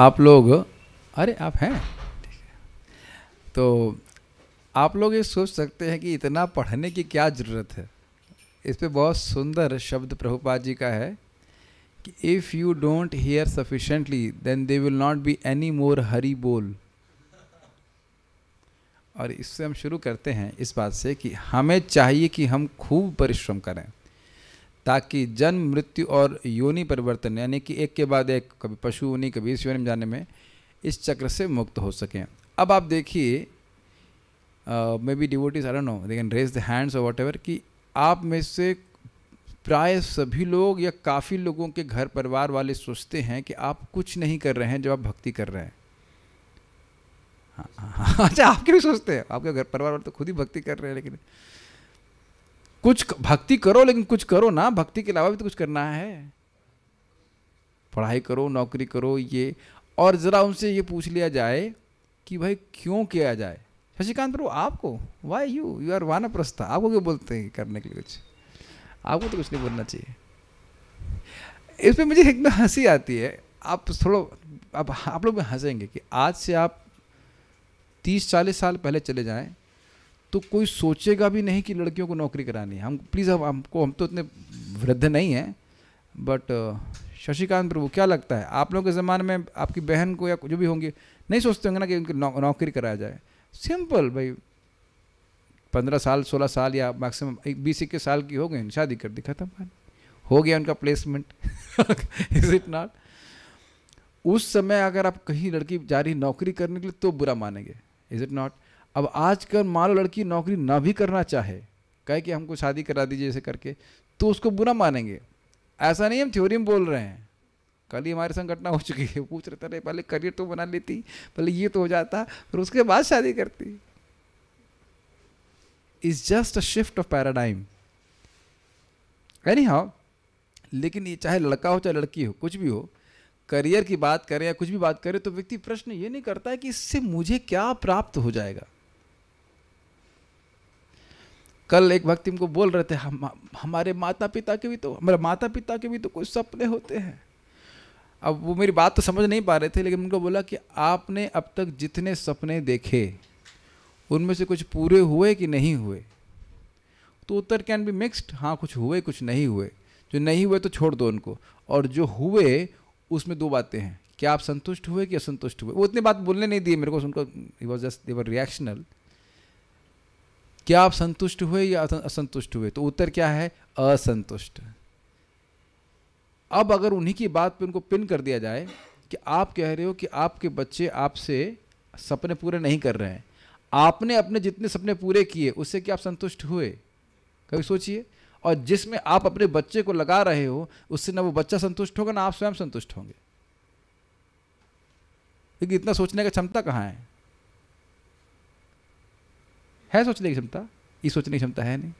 आप लोग अरे आप हैं तो आप लोग ये सोच सकते हैं कि इतना पढ़ने की क्या ज़रूरत है इस पर बहुत सुंदर शब्द प्रभुपाद जी का है कि if you don't hear sufficiently then they will not be any more Hari बोल और इससे हम शुरू करते हैं इस बात से कि हमें चाहिए कि हम खूब परिश्रम करें ताकि जन्म मृत्यु और योनि परिवर्तन यानी कि एक के बाद एक कभी पशु योनि कभी इस योनि में जाने में इस चक्र से मुक्त हो सकें अब आप देखिए maybe devotees I know they can raise the hands और वट एवर कि आप में से प्राय सभी लोग या काफ़ी लोगों के घर परिवार वाले सोचते हैं कि आप कुछ नहीं कर रहे हैं जब आप भक्ति कर रहे हैं हाँ, हाँ, हाँ, अच्छा आपके भी सोचते हैं आपके घर परिवार वाले तो खुद ही भक्ति कर रहे हैं लेकिन कुछ भक्ति करो लेकिन कुछ करो ना भक्ति के अलावा भी तो कुछ करना है पढ़ाई करो नौकरी करो ये और ज़रा उनसे ये पूछ लिया जाए कि भाई क्यों किया जाए शशिकांत प्रभु आपको वाई यू यू आर वाना प्रस्ता आपको क्यों बोलते हैं करने के लिए कुछ आपको तो कुछ नहीं बोलना चाहिए इसमें मुझे एकदम हंसी आती है आप थोड़ा आप आप लोग हंसेंगे कि आज से आप तीस चालीस साल पहले चले जाएं तो कोई सोचेगा भी नहीं कि लड़कियों को नौकरी करानी है हम प्लीज़ हम हमको हम तो इतने वृद्ध नहीं हैं बट uh, शशिकांत प्रभु क्या लगता है आप लोगों के ज़माने में आपकी बहन को या जो भी होंगे नहीं सोचते होंगे ना कि उनकी नौ, नौकरी कराया जाए सिंपल भाई पंद्रह साल सोलह साल या मैक्सिमम एक बीस इक्कीस साल की हो गई शादी कर दी खत्म हो गया उनका प्लेसमेंट इज इट नॉट उस समय अगर आप कहीं लड़की जा रही नौकरी करने के लिए तो बुरा मानेंगे इज इट नॉट अब आजकल मान लो लड़की नौकरी ना भी करना चाहे कहे कि हमको शादी करा दीजिए ऐसे करके तो उसको बुरा मानेंगे ऐसा नहीं हम थ्योरी में बोल रहे हैं कल ही हमारे संग घटना हो चुकी है पूछ रहे थे पहले करियर तो बना लेती पहले ये तो हो जाता फिर उसके बाद शादी करती is just a shift of paradigm anyhow लेकिन ये चाहे लड़का हो चाहे लड़की हो कुछ भी हो करियर की बात करें या कुछ भी बात करें तो व्यक्ति प्रश्न ये नहीं करता है कि इससे मुझे क्या प्राप्त हो जाएगा कल एक भक्ति को बोल रहे थे हम हमारे माता पिता के भी तो हमारे माता पिता के भी तो कुछ सपने होते हैं अब वो मेरी बात तो समझ नहीं पा रहे थे लेकिन उनको बोला कि आपने अब तक जितने सपने देखे उनमें से कुछ पूरे हुए कि नहीं हुए तो उत्तर कैन बी मिक्स्ड हाँ कुछ हुए कुछ नहीं हुए जो नहीं हुए तो छोड़ दो उनको और जो हुए उसमें दो बातें हैं क्या आप संतुष्ट हुए कि असंतुष्ट हुए वो इतनी बात बोलने नहीं दिए मेरे को उनको वॉज जस्ट देवर रिएक्शनल क्या आप संतुष्ट हुए या असंतुष्ट हुए तो उत्तर क्या है असंतुष्ट अब अगर उन्हीं की बात पे उनको पिन कर दिया जाए कि आप कह रहे हो कि आपके बच्चे आपसे सपने पूरे नहीं कर रहे हैं आपने अपने जितने सपने पूरे किए उससे क्या आप संतुष्ट हुए कभी सोचिए और जिसमें आप अपने बच्चे को लगा रहे हो उससे ना वो बच्चा संतुष्ट होगा ना आप स्वयं संतुष्ट होंगे लेकिन इतना सोचने का क्षमता कहाँ है है सोचने की क्षमता ये सोचने की क्षमता है नहीं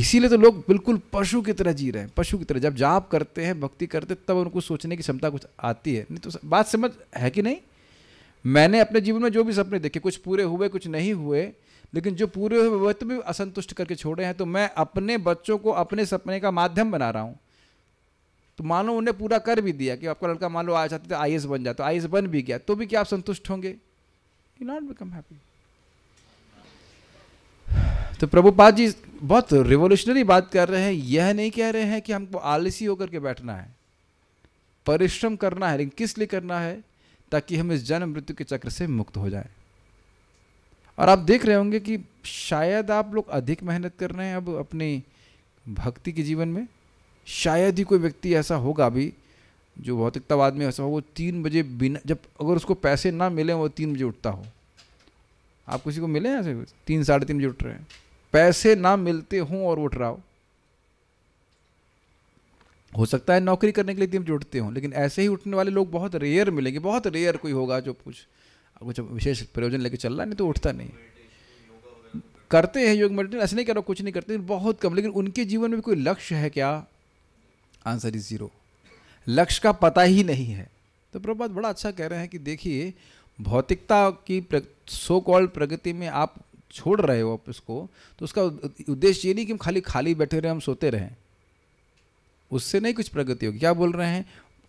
इसीलिए तो लोग बिल्कुल पशु की तरह जी रहे हैं पशु की तरह जब जाप करते हैं भक्ति करते तब उनको सोचने की क्षमता कुछ आती है नहीं तो बात समझ है कि नहीं मैंने अपने जीवन में जो भी सपने देखे कुछ पूरे हुए कुछ नहीं हुए लेकिन जो पूरे हुए वह तो भी असंतुष्ट करके छोड़े हैं तो मैं अपने बच्चों को अपने सपने का माध्यम बना रहा हूँ तो मानो उन्हें पूरा कर भी दिया कि आपका लड़का मान लो आ जाते थे आई बन जाए तो आई बन भी गया तो भी क्या आप संतुष्ट होंगे यू नॉट बिकम हैप्पी तो प्रभुपाद जी बहुत रिवोल्यूशनरी बात कर रहे हैं यह नहीं कह रहे हैं कि हमको आलसी होकर के बैठना है परिश्रम करना है लेकिन किस लिए करना है ताकि हम इस जन्म मृत्यु के चक्र से मुक्त हो जाएं और आप देख रहे होंगे कि शायद आप लोग अधिक मेहनत कर रहे हैं अब अपनी भक्ति के जीवन में शायद ही कोई व्यक्ति ऐसा होगा अभी जो भौतिकतावाद में ऐसा हो वो तीन बजे बिना जब अगर उसको पैसे ना मिले वो तीन बजे उठता हो आप किसी को मिले ऐसे तीन साढ़े तीन बजे उठ रहे हैं पैसे ना मिलते हों और उठ रहा हो सकता है नौकरी करने के लिए दिन जुटते हो लेकिन ऐसे ही उठने वाले लोग बहुत रेयर मिलेंगे बहुत रेयर कोई होगा जो कुछ कुछ विशेष प्रयोजन लेके चल रहा नहीं तो उठता नहीं करते हैं योग मेडिटेशन ऐसे नहीं कह रहा कुछ नहीं करते बहुत कम लेकिन उनके जीवन में कोई लक्ष्य है क्या आंसर इज ज़ीरो लक्ष्य का पता ही नहीं है तो प्रभात बड़ा अच्छा कह रहे हैं कि देखिए भौतिकता की सो कॉल्ड प्रगति में आप छोड़ रहे हो आप इसको तो उसका उद्देश्य ये नहीं कि हम खाली खाली बैठे रहे हम सोते रहें उससे नहीं कुछ प्रगति होगी क्या बोल रहे हैं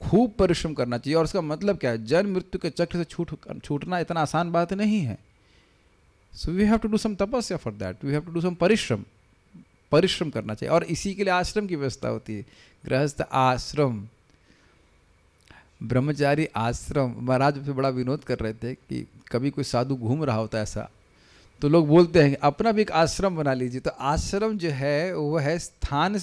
खूब परिश्रम करना चाहिए और उसका मतलब क्या है जन्म मृत्यु के चक्र से छूट छूटना इतना आसान बात नहीं है so we have to do some तपस्या for that we have to do some परिश्रम परिश्रम करना चाहिए और इसी के लिए आश्रम की व्यवस्था होती है गृहस्थ आश्रम ब्रह्मचारी आश्रम महाराज से बड़ा विनोद कर रहे थे कि कभी कोई साधु घूम रहा होता है ऐसा तो लोग बोलते हैं अपना भी एक आश्रम बना लीजिए तो आश्रम जो है वो है स्थान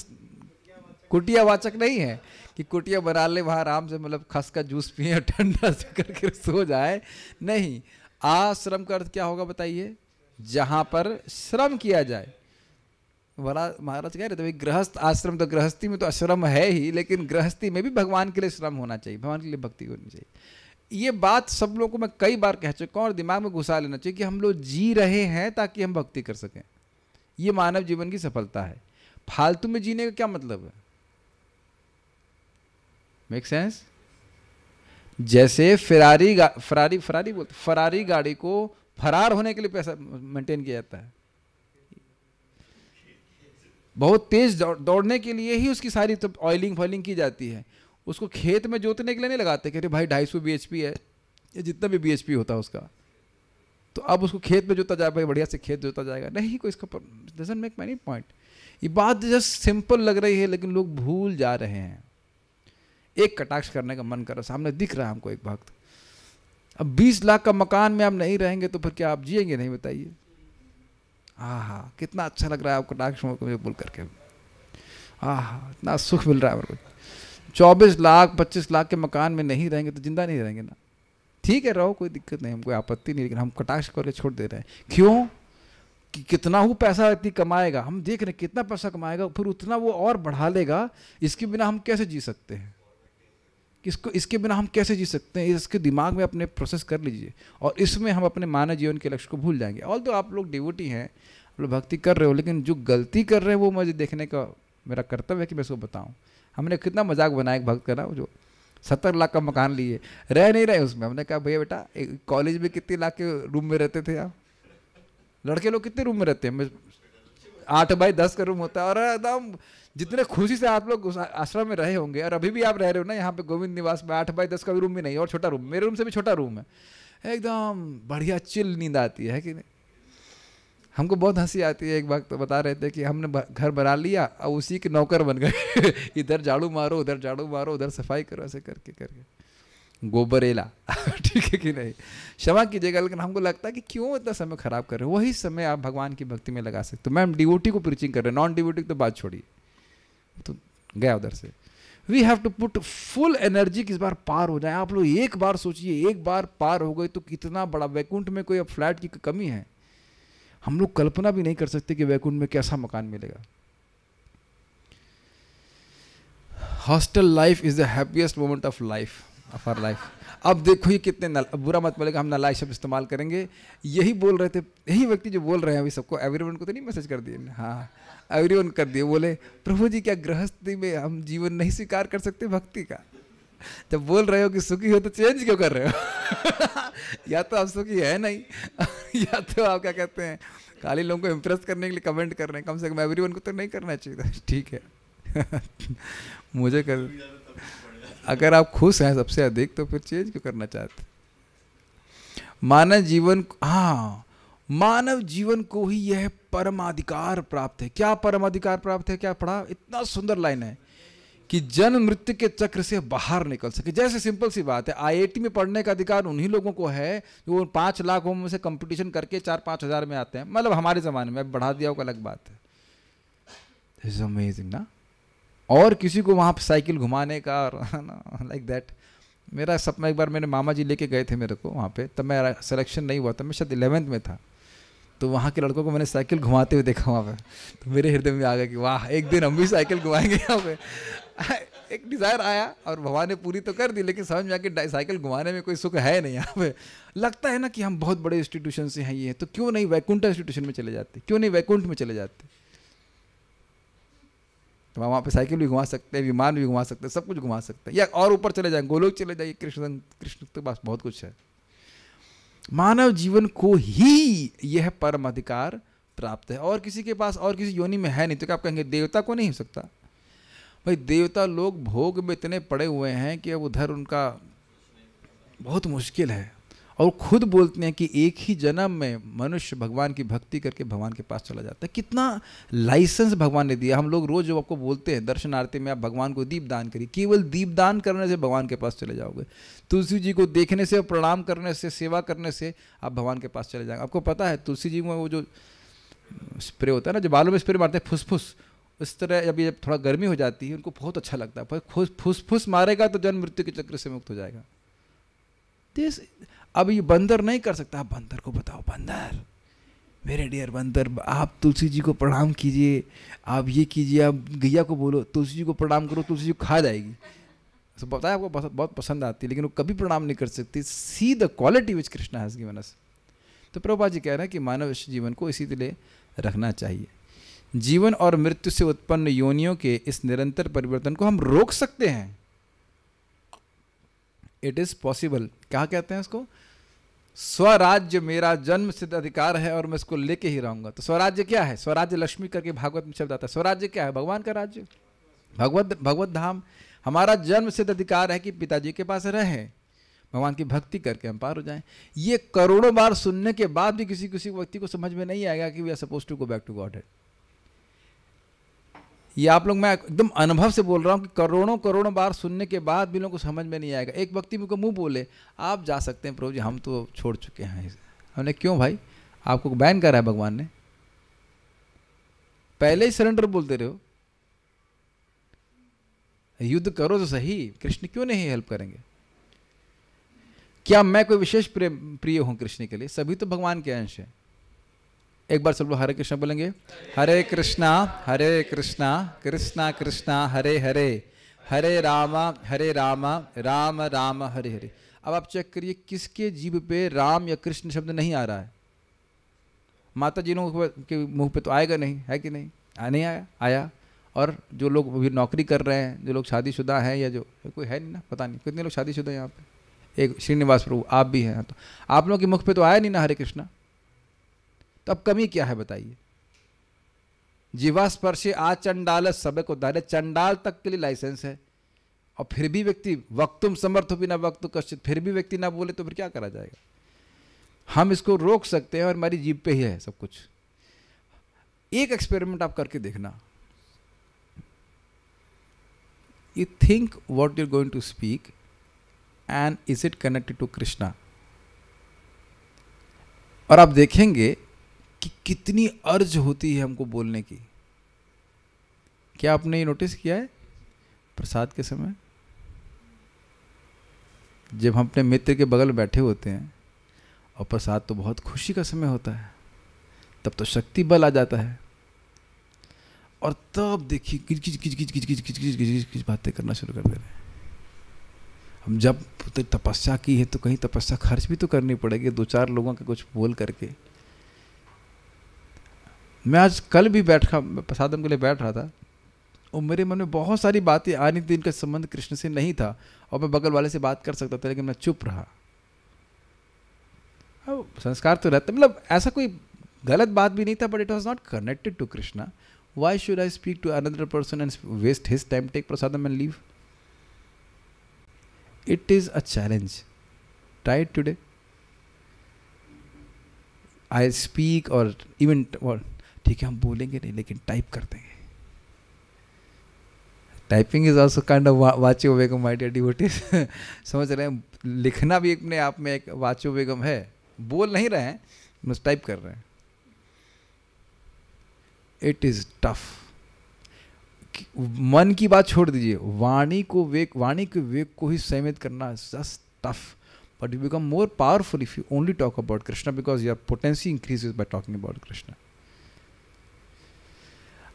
कुटियावाचक नहीं है कि कुटिया बना ले वहाँ आराम से मतलब खस का जूस पिए ठंडा से करके सो जाए नहीं आश्रम का अर्थ क्या होगा बताइए जहाँ पर श्रम किया जाए वरा महाराज कह रहे थे गृहस्थ आश्रम तो गृहस्थी में तो आश्रम है ही लेकिन गृहस्थी में भी भगवान के लिए श्रम होना चाहिए भगवान के लिए भक्ति होनी चाहिए ये बात सब लोगों को मैं कई बार कह चुका हूँ और दिमाग में घुसा लेना चाहिए कि हम लोग जी रहे हैं ताकि हम भक्ति कर सकें ये मानव जीवन की सफलता है फालतू में जीने का क्या मतलब है मेक सेंस जैसे फरारी फरारी फरारी बोलते फरारी गाड़ी को फरार होने के लिए पैसा मेंटेन किया जाता है बहुत तेज दौड़ने के लिए ही उसकी सारी तो ऑयलिंग फॉइलिंग की जाती है उसको खेत में जोतने के लिए नहीं लगाते कि भाई ढाई सौ बी एच पी है या जितना भी बी एच पी होता है उसका तो अब उसको खेत में जोता भाई बढ़िया से खेत जोता जाएगा नहीं कोई इसका डजन मेक मैनी पॉइंट ये बात जस्ट सिंपल लग रही है लेकिन लोग भूल जा रहे हैं एक कटाक्ष करने का मन कर रहा सामने दिख रहा है हमको एक भक्त अब बीस लाख का मकान में आप नहीं रहेंगे तो फिर क्या आप जियेंगे नहीं बताइए आहा कितना अच्छा लग रहा है आपको डाक बोल करके आहा इतना सुख मिल रहा है मेरे को चौबीस लाख पच्चीस लाख के मकान में नहीं रहेंगे तो जिंदा नहीं रहेंगे ना ठीक है रहो कोई दिक्कत नहीं हमको आपत्ति नहीं लेकिन हम कटाक्ष करके छोड़ दे रहे हैं क्यों कि कितना वो पैसा इतनी कमाएगा हम देख रहे हैं कितना पैसा कमाएगा फिर उतना वो और बढ़ा लेगा इसके बिना हम कैसे जी सकते हैं किसको इसके बिना हम कैसे जी सकते हैं इसके दिमाग में अपने प्रोसेस कर लीजिए और इसमें हम अपने मानव जीवन के लक्ष्य को भूल जाएंगे ऑल तो आप लोग डिवोटी हैं आप लोग भक्ति कर रहे हो लेकिन जो गलती कर रहे हैं वो मुझे देखने का मेरा कर्तव्य है कि मैं उसको बताऊँ हमने कितना मजाक बनाया एक भक्त का ना जो सत्तर लाख का मकान लिए रह नहीं रहे उसमें हमने कहा भैया बेटा कॉलेज में कितने लाख के रूम में रहते थे आप लड़के लोग कितने रूम में रहते हैं आठ बाई दस का रूम होता है और एकदम जितने खुशी से आप लोग आश्रम में रहे होंगे और अभी भी आप रह रहे हो ना यहाँ पे गोविंद निवास में आठ बाई दस का भी रूम भी नहीं और छोटा रूम मेरे रूम से भी छोटा रूम है एकदम बढ़िया चिल नींद आती है कि नहीं हमको बहुत हंसी आती है एक बात तो बता रहे थे कि हमने घर बना लिया अब उसी के नौकर बन गए इधर झाड़ू मारो उधर झाड़ू मारो उधर सफाई करो ऐसे करके करके गोबरेला ठीक है कि नहीं क्षमा कीजिएगा लेकिन हमको लगता है कि क्यों इतना समय खराब कर रहे हो वही समय आप भगवान की भक्ति में लगा सकते हो मैम डिवोटी को प्रीचिंग कर रहे नॉन डिवोटी तो बात छोड़िए तो गया उधर से we have to put full energy किस बार पार हो जाए आप लोग एक बार सोचिए एक बार पार हो गए तो कितना बड़ा वैकुंठ में कोई अब फ्लैट की कमी है हम लोग कल्पना भी नहीं कर सकते कि वैकुंठ में कैसा मकान मिलेगा hostel life is the happiest moment of life of our life अब देखो ये कितने नल बुरा मत मिलेगा हम नलायक शब्द इस्तेमाल करेंगे यही बोल रहे थे यही व्यक्ति जो बोल रहे हैं अभी सबको एवरीवन को तो नहीं मैसेज कर दिए हाँ एवरीवन कर दिए बोले प्रभु जी क्या गृहस्थी में हम जीवन नहीं स्वीकार कर सकते भक्ति का जब बोल रहे हो कि सुखी हो तो चेंज क्यों कर रहे हो या तो आप की है नहीं या तो आप क्या कहते हैं खाली लोगों को इम्प्रेस करने के लिए कमेंट कर रहे हैं कम से कम एवरी को तो नहीं करना चाहिए ठीक है मुझे कर अगर आप खुश हैं सबसे अधिक तो फिर चेंज क्यों करना चाहते मानव जीवन हाँ मानव जीवन को ही यह परमाधिकार प्राप्त है क्या परमाधिकार प्राप्त है क्या पढ़ा इतना सुंदर लाइन है कि जन मृत्यु के चक्र से बाहर निकल सके जैसे सिंपल सी बात है आईआईटी में पढ़ने का अधिकार उन्हीं लोगों को है जो पांच लाख में से कंपटीशन करके चार पांच हज़ार में आते हैं मतलब हमारे ज़माने में बढ़ा दिया अलग बात है इज अमेजिंग ना और किसी को वहां पर साइकिल घुमाने का और लाइक दैट मेरा सपना एक बार मेरे मामा जी लेके गए थे मेरे को वहाँ पे तब मेरा सिलेक्शन नहीं हुआ था मैं शायद इलेवेंथ में था तो वहाँ के लड़कों को मैंने साइकिल घुमाते हुए देखा वहाँ पे तो मेरे हृदय में आ गया कि वाह एक दिन हम भी साइकिल घुमाएंगे यहाँ पे एक डिज़ायर आया और भगवान ने पूरी तो कर दी लेकिन समझ में आके साइकिल घुमाने में कोई सुख है नहीं यहाँ पे लगता है ना कि हम बहुत बड़े इंस्टीट्यूशन से हैं ये तो क्यों नहीं वैकुंठ इंस्टीट्यूशन में चले जाते क्यों नहीं वैकुंठ में चले जाते तो वहाँ पर साइकिल भी घुमा सकते हैं विमान भी घुमा सकते हैं सब कुछ घुमा सकते हैं या और ऊपर चले जाए गोलोक चले जाइए कृष्ण कृष्ण के पास बहुत कुछ है मानव जीवन को ही यह परम अधिकार प्राप्त है और किसी के पास और किसी योनि में है नहीं तो क्या आप कहेंगे देवता को नहीं हो सकता भाई देवता लोग भोग में इतने पड़े हुए हैं कि अब उधर उनका बहुत मुश्किल है और खुद बोलते हैं कि एक ही जन्म में मनुष्य भगवान की भक्ति करके भगवान के पास चला जाता है कितना लाइसेंस भगवान ने दिया हम लोग रोज़ जो आपको बोलते हैं दर्शन आरती में आप भगवान को दीप दान करिए केवल दीप दान करने से भगवान के पास चले जाओगे तुलसी जी को देखने से प्रणाम करने से सेवा करने से आप भगवान के पास चले जाएंगे आपको पता है तुलसी जी में वो जो स्प्रे होता है ना जो बालों में स्प्रे मारते हैं फुसफुस उस तरह जब ये जब थोड़ा गर्मी हो जाती है उनको बहुत अच्छा लगता है फुस फुस मारेगा तो जन्म मृत्यु के चक्र से मुक्त हो जाएगा दिस अब ये बंदर नहीं कर सकता बंदर को बताओ बंदर मेरे डियर बंदर आप तुलसी जी को प्रणाम कीजिए आप ये कीजिए आप गैया को बोलो तुलसी जी को प्रणाम करो तुलसी जी खा जाएगी तो बताया आपको बहुत पसंद आती है लेकिन वो कभी प्रणाम नहीं कर सकती see the quality which Krishna has given us तो प्रभुपा जी कह रहे हैं कि मानव जीवन को इसी तरह रखना चाहिए जीवन और मृत्यु से उत्पन्न योनियों के इस निरंतर परिवर्तन को हम रोक सकते हैं इट इज पॉसिबल क्या कहते हैं इसको स्वराज्य मेरा जन्म सिद्ध अधिकार है और मैं इसको लेके ही रहूंगा तो स्वराज्य क्या है स्वराज्य लक्ष्मी करके भागवत में शब्द आता है स्वराज्य क्या है भगवान का राज्य भगवत भगवत धाम हमारा जन्म सिद्ध अधिकार है कि पिताजी के पास रहे भगवान की भक्ति करके हम पार हो जाएं ये करोड़ों बार सुनने के बाद भी किसी किसी व्यक्ति को समझ में नहीं आएगा कि we are suppose to go back to Godhead ये आप लोग मैं एकदम अनुभव से बोल रहा हूँ कि करोड़ों करोड़ों बार सुनने के बाद भी लोगों को समझ में नहीं आएगा एक व्यक्ति मुझको मुँह बोले आप जा सकते हैं प्रभु जी हम तो छोड़ चुके हैं हमने क्यों भाई आपको बैन करा है भगवान ने पहले ही सरेंडर बोलते रहे हो युद्ध करो तो सही कृष्ण क्यों नहीं हेल्प करेंगे क्या मैं कोई विशेष प्रिय हूं कृष्ण के लिए सभी तो भगवान के अंश हैं एक बार सब लोग हरे कृष्णा बोलेंगे हरे कृष्णा हरे कृष्णा कृष्णा कृष्णा हरे हरे हरे रामा हरे रामा राम राम हरे हरे अब आप चेक करिए किसके जीव पे राम या कृष्ण शब्द नहीं आ रहा है माता जी के मुंह पे तो आएगा नहीं है कि नहीं आ नहीं आया आया और जो लोग अभी नौकरी कर रहे हैं जो लोग शादीशुदा हैं या जो कोई है नहीं ना पता नहीं कितने लोग शादीशुदा हैं यहाँ पे एक श्रीनिवास प्रभु आप भी हैं हाँ तो आप लोगों के मुख पे तो आया नहीं ना हरे कृष्णा तो अब कमी क्या है बताइए जीवास्पर्शी आ चंडाल सबे को चंडाल तक के लिए लाइसेंस है और फिर भी व्यक्ति वक्तुम समर्थ बिना वक्त कश्चित फिर भी व्यक्ति ना बोले तो फिर क्या करा जाएगा हम इसको रोक सकते हैं और हमारी जीप पे ही है सब कुछ एक एक्सपेरिमेंट आप करके देखना you think what you're going to speak and is it connected to Krishna और आप देखेंगे कि कितनी अर्ज होती है हमको बोलने की क्या आपने ये नोटिस किया है प्रसाद के समय जब हम अपने मित्र के बगल बैठे होते हैं और प्रसाद तो बहुत खुशी का समय होता है तब तो शक्ति बल आ जाता है और तब देखिए किच किच किच किच किच किच किच किच किच किच बातें करना शुरू कर दे रहे हैं हम जब तपस्या की है तो कहीं तपस्या खर्च भी तो करनी पड़ेगी दो चार लोगों के कुछ बोल करके मैं आज कल भी बैठा प्रसादम के लिए बैठ रहा था और मेरे मन में बहुत सारी बातें आ रही थी इनका संबंध कृष्ण से नहीं था और मैं बगल वाले से बात कर सकता था लेकिन मैं चुप रहा अब संस्कार तो रहता मतलब ऐसा कोई गलत बात भी नहीं था but it was not connected to Krishna why should I speak to another person and waste his time take prasadam and leave it is a challenge try today I speak और इवेंट even ठीक है हम बोलेंगे नहीं लेकिन टाइप कर देंगे typing is also kind of वाचो बेगम माई डियर डिवोटीज समझ रहे हैं लिखना भी अपने आप में एक वाचो बेगम है बोल नहीं रहे हैं बस टाइप कर रहे हैं इट इज़ टफ मन की बात छोड़ दीजिए वाणी को वेग वाणी के वेग को ही सीमित करना just tough but you become more powerful you only talk about about because your your increase increases by talking about Krishna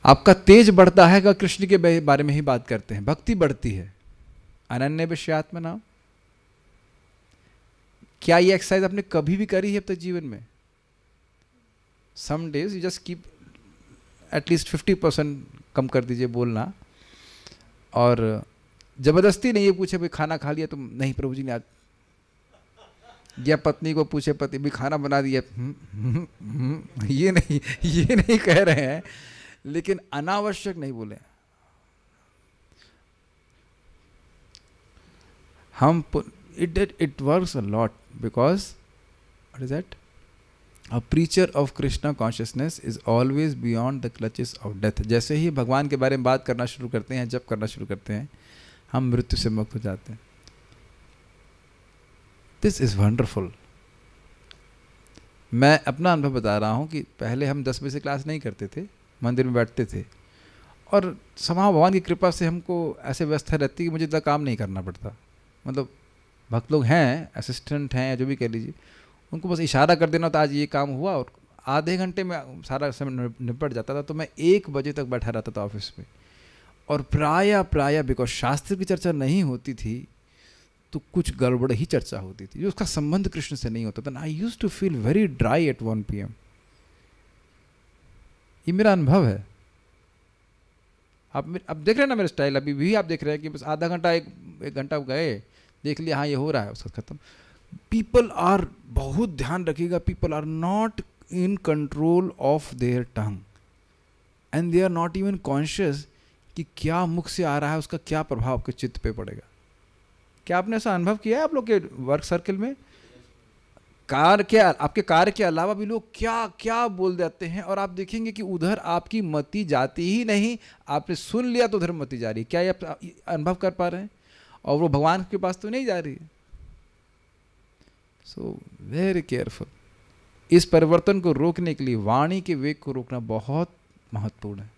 आपका तेज बढ़ता है कृष्ण के बारे में ही बात करते हैं भक्ति बढ़ती है अनन्य विषयात्म नाम क्या ये एक्सरसाइज आपने कभी भी करी है अब तक जीवन में some days you just keep at least fifty percent कम कर दीजिए बोलना और ज़बरदस्ती नहीं ये पूछे भाई खाना खा लिया तो नहीं प्रभु जी ने आज या पत्नी को पूछे पति भी खाना बना दिया हम्म, हम्म, हम्म, ये नहीं ये नहीं कह रहे हैं लेकिन अनावश्यक नहीं बोले हम it that it works a lot because what is that a preacher of Krishna consciousness is always beyond the clutches of death जैसे ही भगवान के बारे में बात करना शुरू करते हैं जब करना शुरू करते हैं हम मृत्यु से मुक्त हो जाते हैं दिस इज़ वंडरफुल मैं अपना अनुभव बता रहा हूँ कि पहले हम दस बजे से क्लास नहीं करते थे मंदिर में बैठते थे और समाह भगवान की कृपा से हमको ऐसे व्यवस्था रहती कि मुझे इतना काम नहीं करना पड़ता मतलब भक्त लोग हैं असिस्टेंट हैं या जो भी कह लीजिए उनको बस इशारा कर देना तो आज ये काम हुआ और आधे घंटे में सारा समय निपट जाता था तो मैं एक बजे तक बैठा रहता था ऑफिस में और प्राय प्राय बिकॉज शास्त्र की चर्चा नहीं होती थी तो कुछ गड़बड़ ही चर्चा होती थी जो उसका संबंध कृष्ण से नहीं होता था I use to feel very dry at one P M ये मेरा अनुभव है आप अब देख रहे हैं ना मेरा स्टाइल अभी भी आप देख रहे हैं कि बस आधा घंटा एक एक घंटा गए देख लिया हाँ ये हो रहा है उसका ख़त्म पीपल आर बहुत ध्यान रखिएगा people are not in control of their tongue and they are not even conscious कि क्या मुख से आ रहा है उसका क्या प्रभाव आपके चित्त पे पड़ेगा क्या आपने ऐसा अनुभव किया है आप लोग के वर्क सर्कल में कार के आपके कार के अलावा भी लोग क्या क्या बोल देते हैं और आप देखेंगे कि उधर आपकी मति जाती ही नहीं आपने सुन लिया तो उधर मति जा रही है क्या ये आप अनुभव कर पा रहे हैं और वो भगवान के पास तो नहीं जा रही सो वेरी केयरफुल इस परिवर्तन को रोकने के लिए वाणी के वेग को रोकना बहुत महत्वपूर्ण है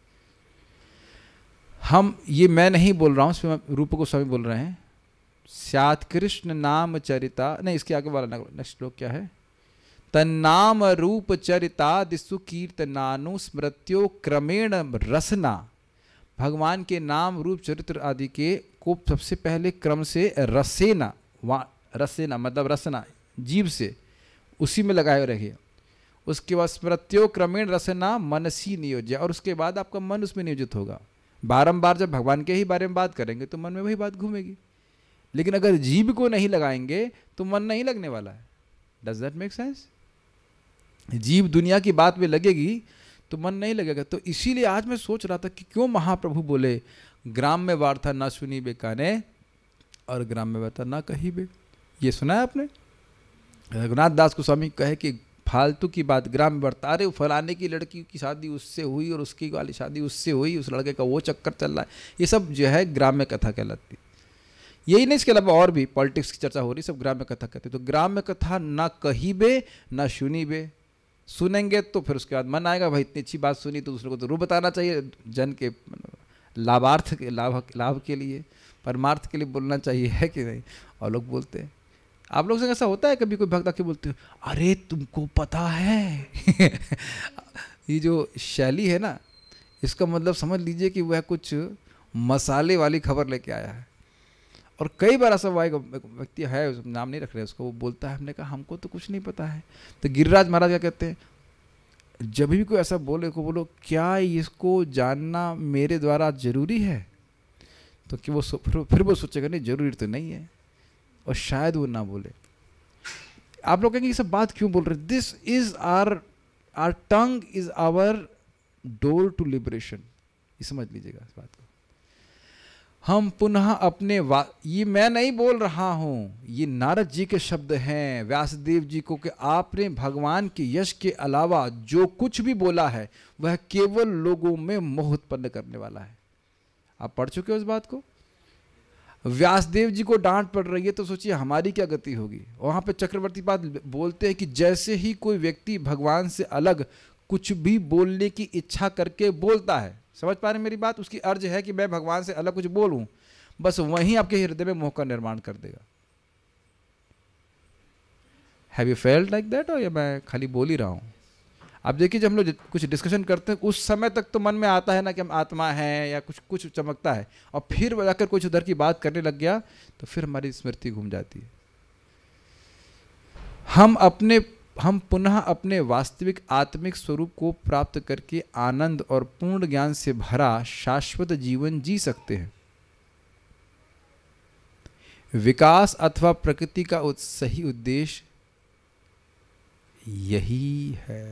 हम ये मैं नहीं बोल रहा हूँ रूप गोस्वामी बोल रहे हैं स्यात कृष्ण नाम चरिता नहीं इसके आगे वाला नेक्स्ट श्लोक क्या है तन्नाम रूप चरिता दिशु कीर्तनानु स्मृत्यो क्रमेण रसना भगवान के नाम रूप चरित्र आदि के को सबसे पहले क्रम से रसेना वा रसेना मतलब रसना जीव से उसी में लगाए रखिए उसके बाद स्मृत्यो क्रमेण रसना मनसी नियोज्य और उसके बाद आपका मन उसमें नियोजित होगा बारंबार जब भगवान के ही बारे में बात करेंगे तो मन में वही बात घूमेगी लेकिन अगर जीभ को नहीं लगाएंगे तो मन नहीं लगने वाला है डज दैट मेक सेंस जीव दुनिया की बात में लगेगी तो मन नहीं लगेगा तो इसीलिए आज मैं सोच रहा था कि क्यों महाप्रभु बोले ग्राम में वार्ता ना सुनी बे काने और ग्राम में वार्ता ना कही बे ये सुना है आपने रघुनाथ दास को स्वामी कहे कि फालतू की बात ग्राम में वार्ता अरे फलाने की लड़की की शादी उससे हुई और उसकी वाली शादी उससे हुई उस लड़के का वो चक्कर चल रहा है ये सब जो है ग्राम में कथा कहलाती है यही नहीं इसके अलावा और भी पॉलिटिक्स की चर्चा हो रही सब ग्राम्य कथा कहते तो ग्राम्य कथा ना कही बे ना सुनी बे सुनेंगे तो फिर उसके बाद मन आएगा भाई इतनी अच्छी बात सुनी तो दूसरे को तो रू बताना चाहिए जन के लाभार्थ के लाभ लाभ के लिए परमार्थ के लिए बोलना चाहिए है कि नहीं और लोग बोलते हैं आप लोग से ऐसा होता है कभी कोई भक्त आके बोलते हो अरे तुमको पता है ये जो शैली है ना इसका मतलब समझ लीजिए कि वह कुछ मसाले वाली खबर लेके आया है और कई बार ऐसा वाई व्यक्ति है नाम नहीं रख रहे उसको वो बोलता है हमने कहा हमको तो कुछ नहीं पता है तो गिरिराज महाराज क्या कहते हैं जब भी कोई ऐसा बोले को बोलो क्या इसको जानना मेरे द्वारा ज़रूरी है तो कि वो फिर फिर वो सोचेगा नहीं ज़रूरी तो नहीं है और शायद वो ना बोले आप लोग कहेंगे ये सब बात क्यों बोल रहे this is our our tongue is our door to liberation ये समझ लीजिएगा इस बात को हम पुनः अपने वा ये मैं नहीं बोल रहा हूँ ये नारद जी के शब्द हैं व्यासदेव जी को कि आपने भगवान के यश के अलावा जो कुछ भी बोला है वह केवल लोगों में मोह उत्पन्न करने वाला है आप पढ़ चुके हो इस बात को व्यासदेव जी को डांट पड़ रही है तो सोचिए हमारी क्या गति होगी वहाँ पर चक्रवर्ती बात बोलते हैं कि जैसे ही कोई व्यक्ति भगवान से अलग कुछ भी बोलने की इच्छा करके बोलता है समझ पा रहे मेरी बात उसकी अर्ज है कि मैं भगवान से अलग कुछ बोलूं बस वहीं आपके हृदय में मोह का निर्माण कर देगा have you felt like that और या मैं खाली बोल ही रहा हूँ अब देखिए जब हम लोग कुछ डिस्कशन करते हैं उस समय तक तो मन में आता है ना कि हम आत्मा हैं या कुछ कुछ चमकता है और फिर जाकर कुछ उधर की बात करने लग गया तो फिर हमारी स्मृति घूम जाती है हम अपने हम पुनः अपने वास्तविक आत्मिक स्वरूप को प्राप्त करके आनंद और पूर्ण ज्ञान से भरा शाश्वत जीवन जी सकते हैं विकास अथवा प्रकृति का सही उद्देश्य यही है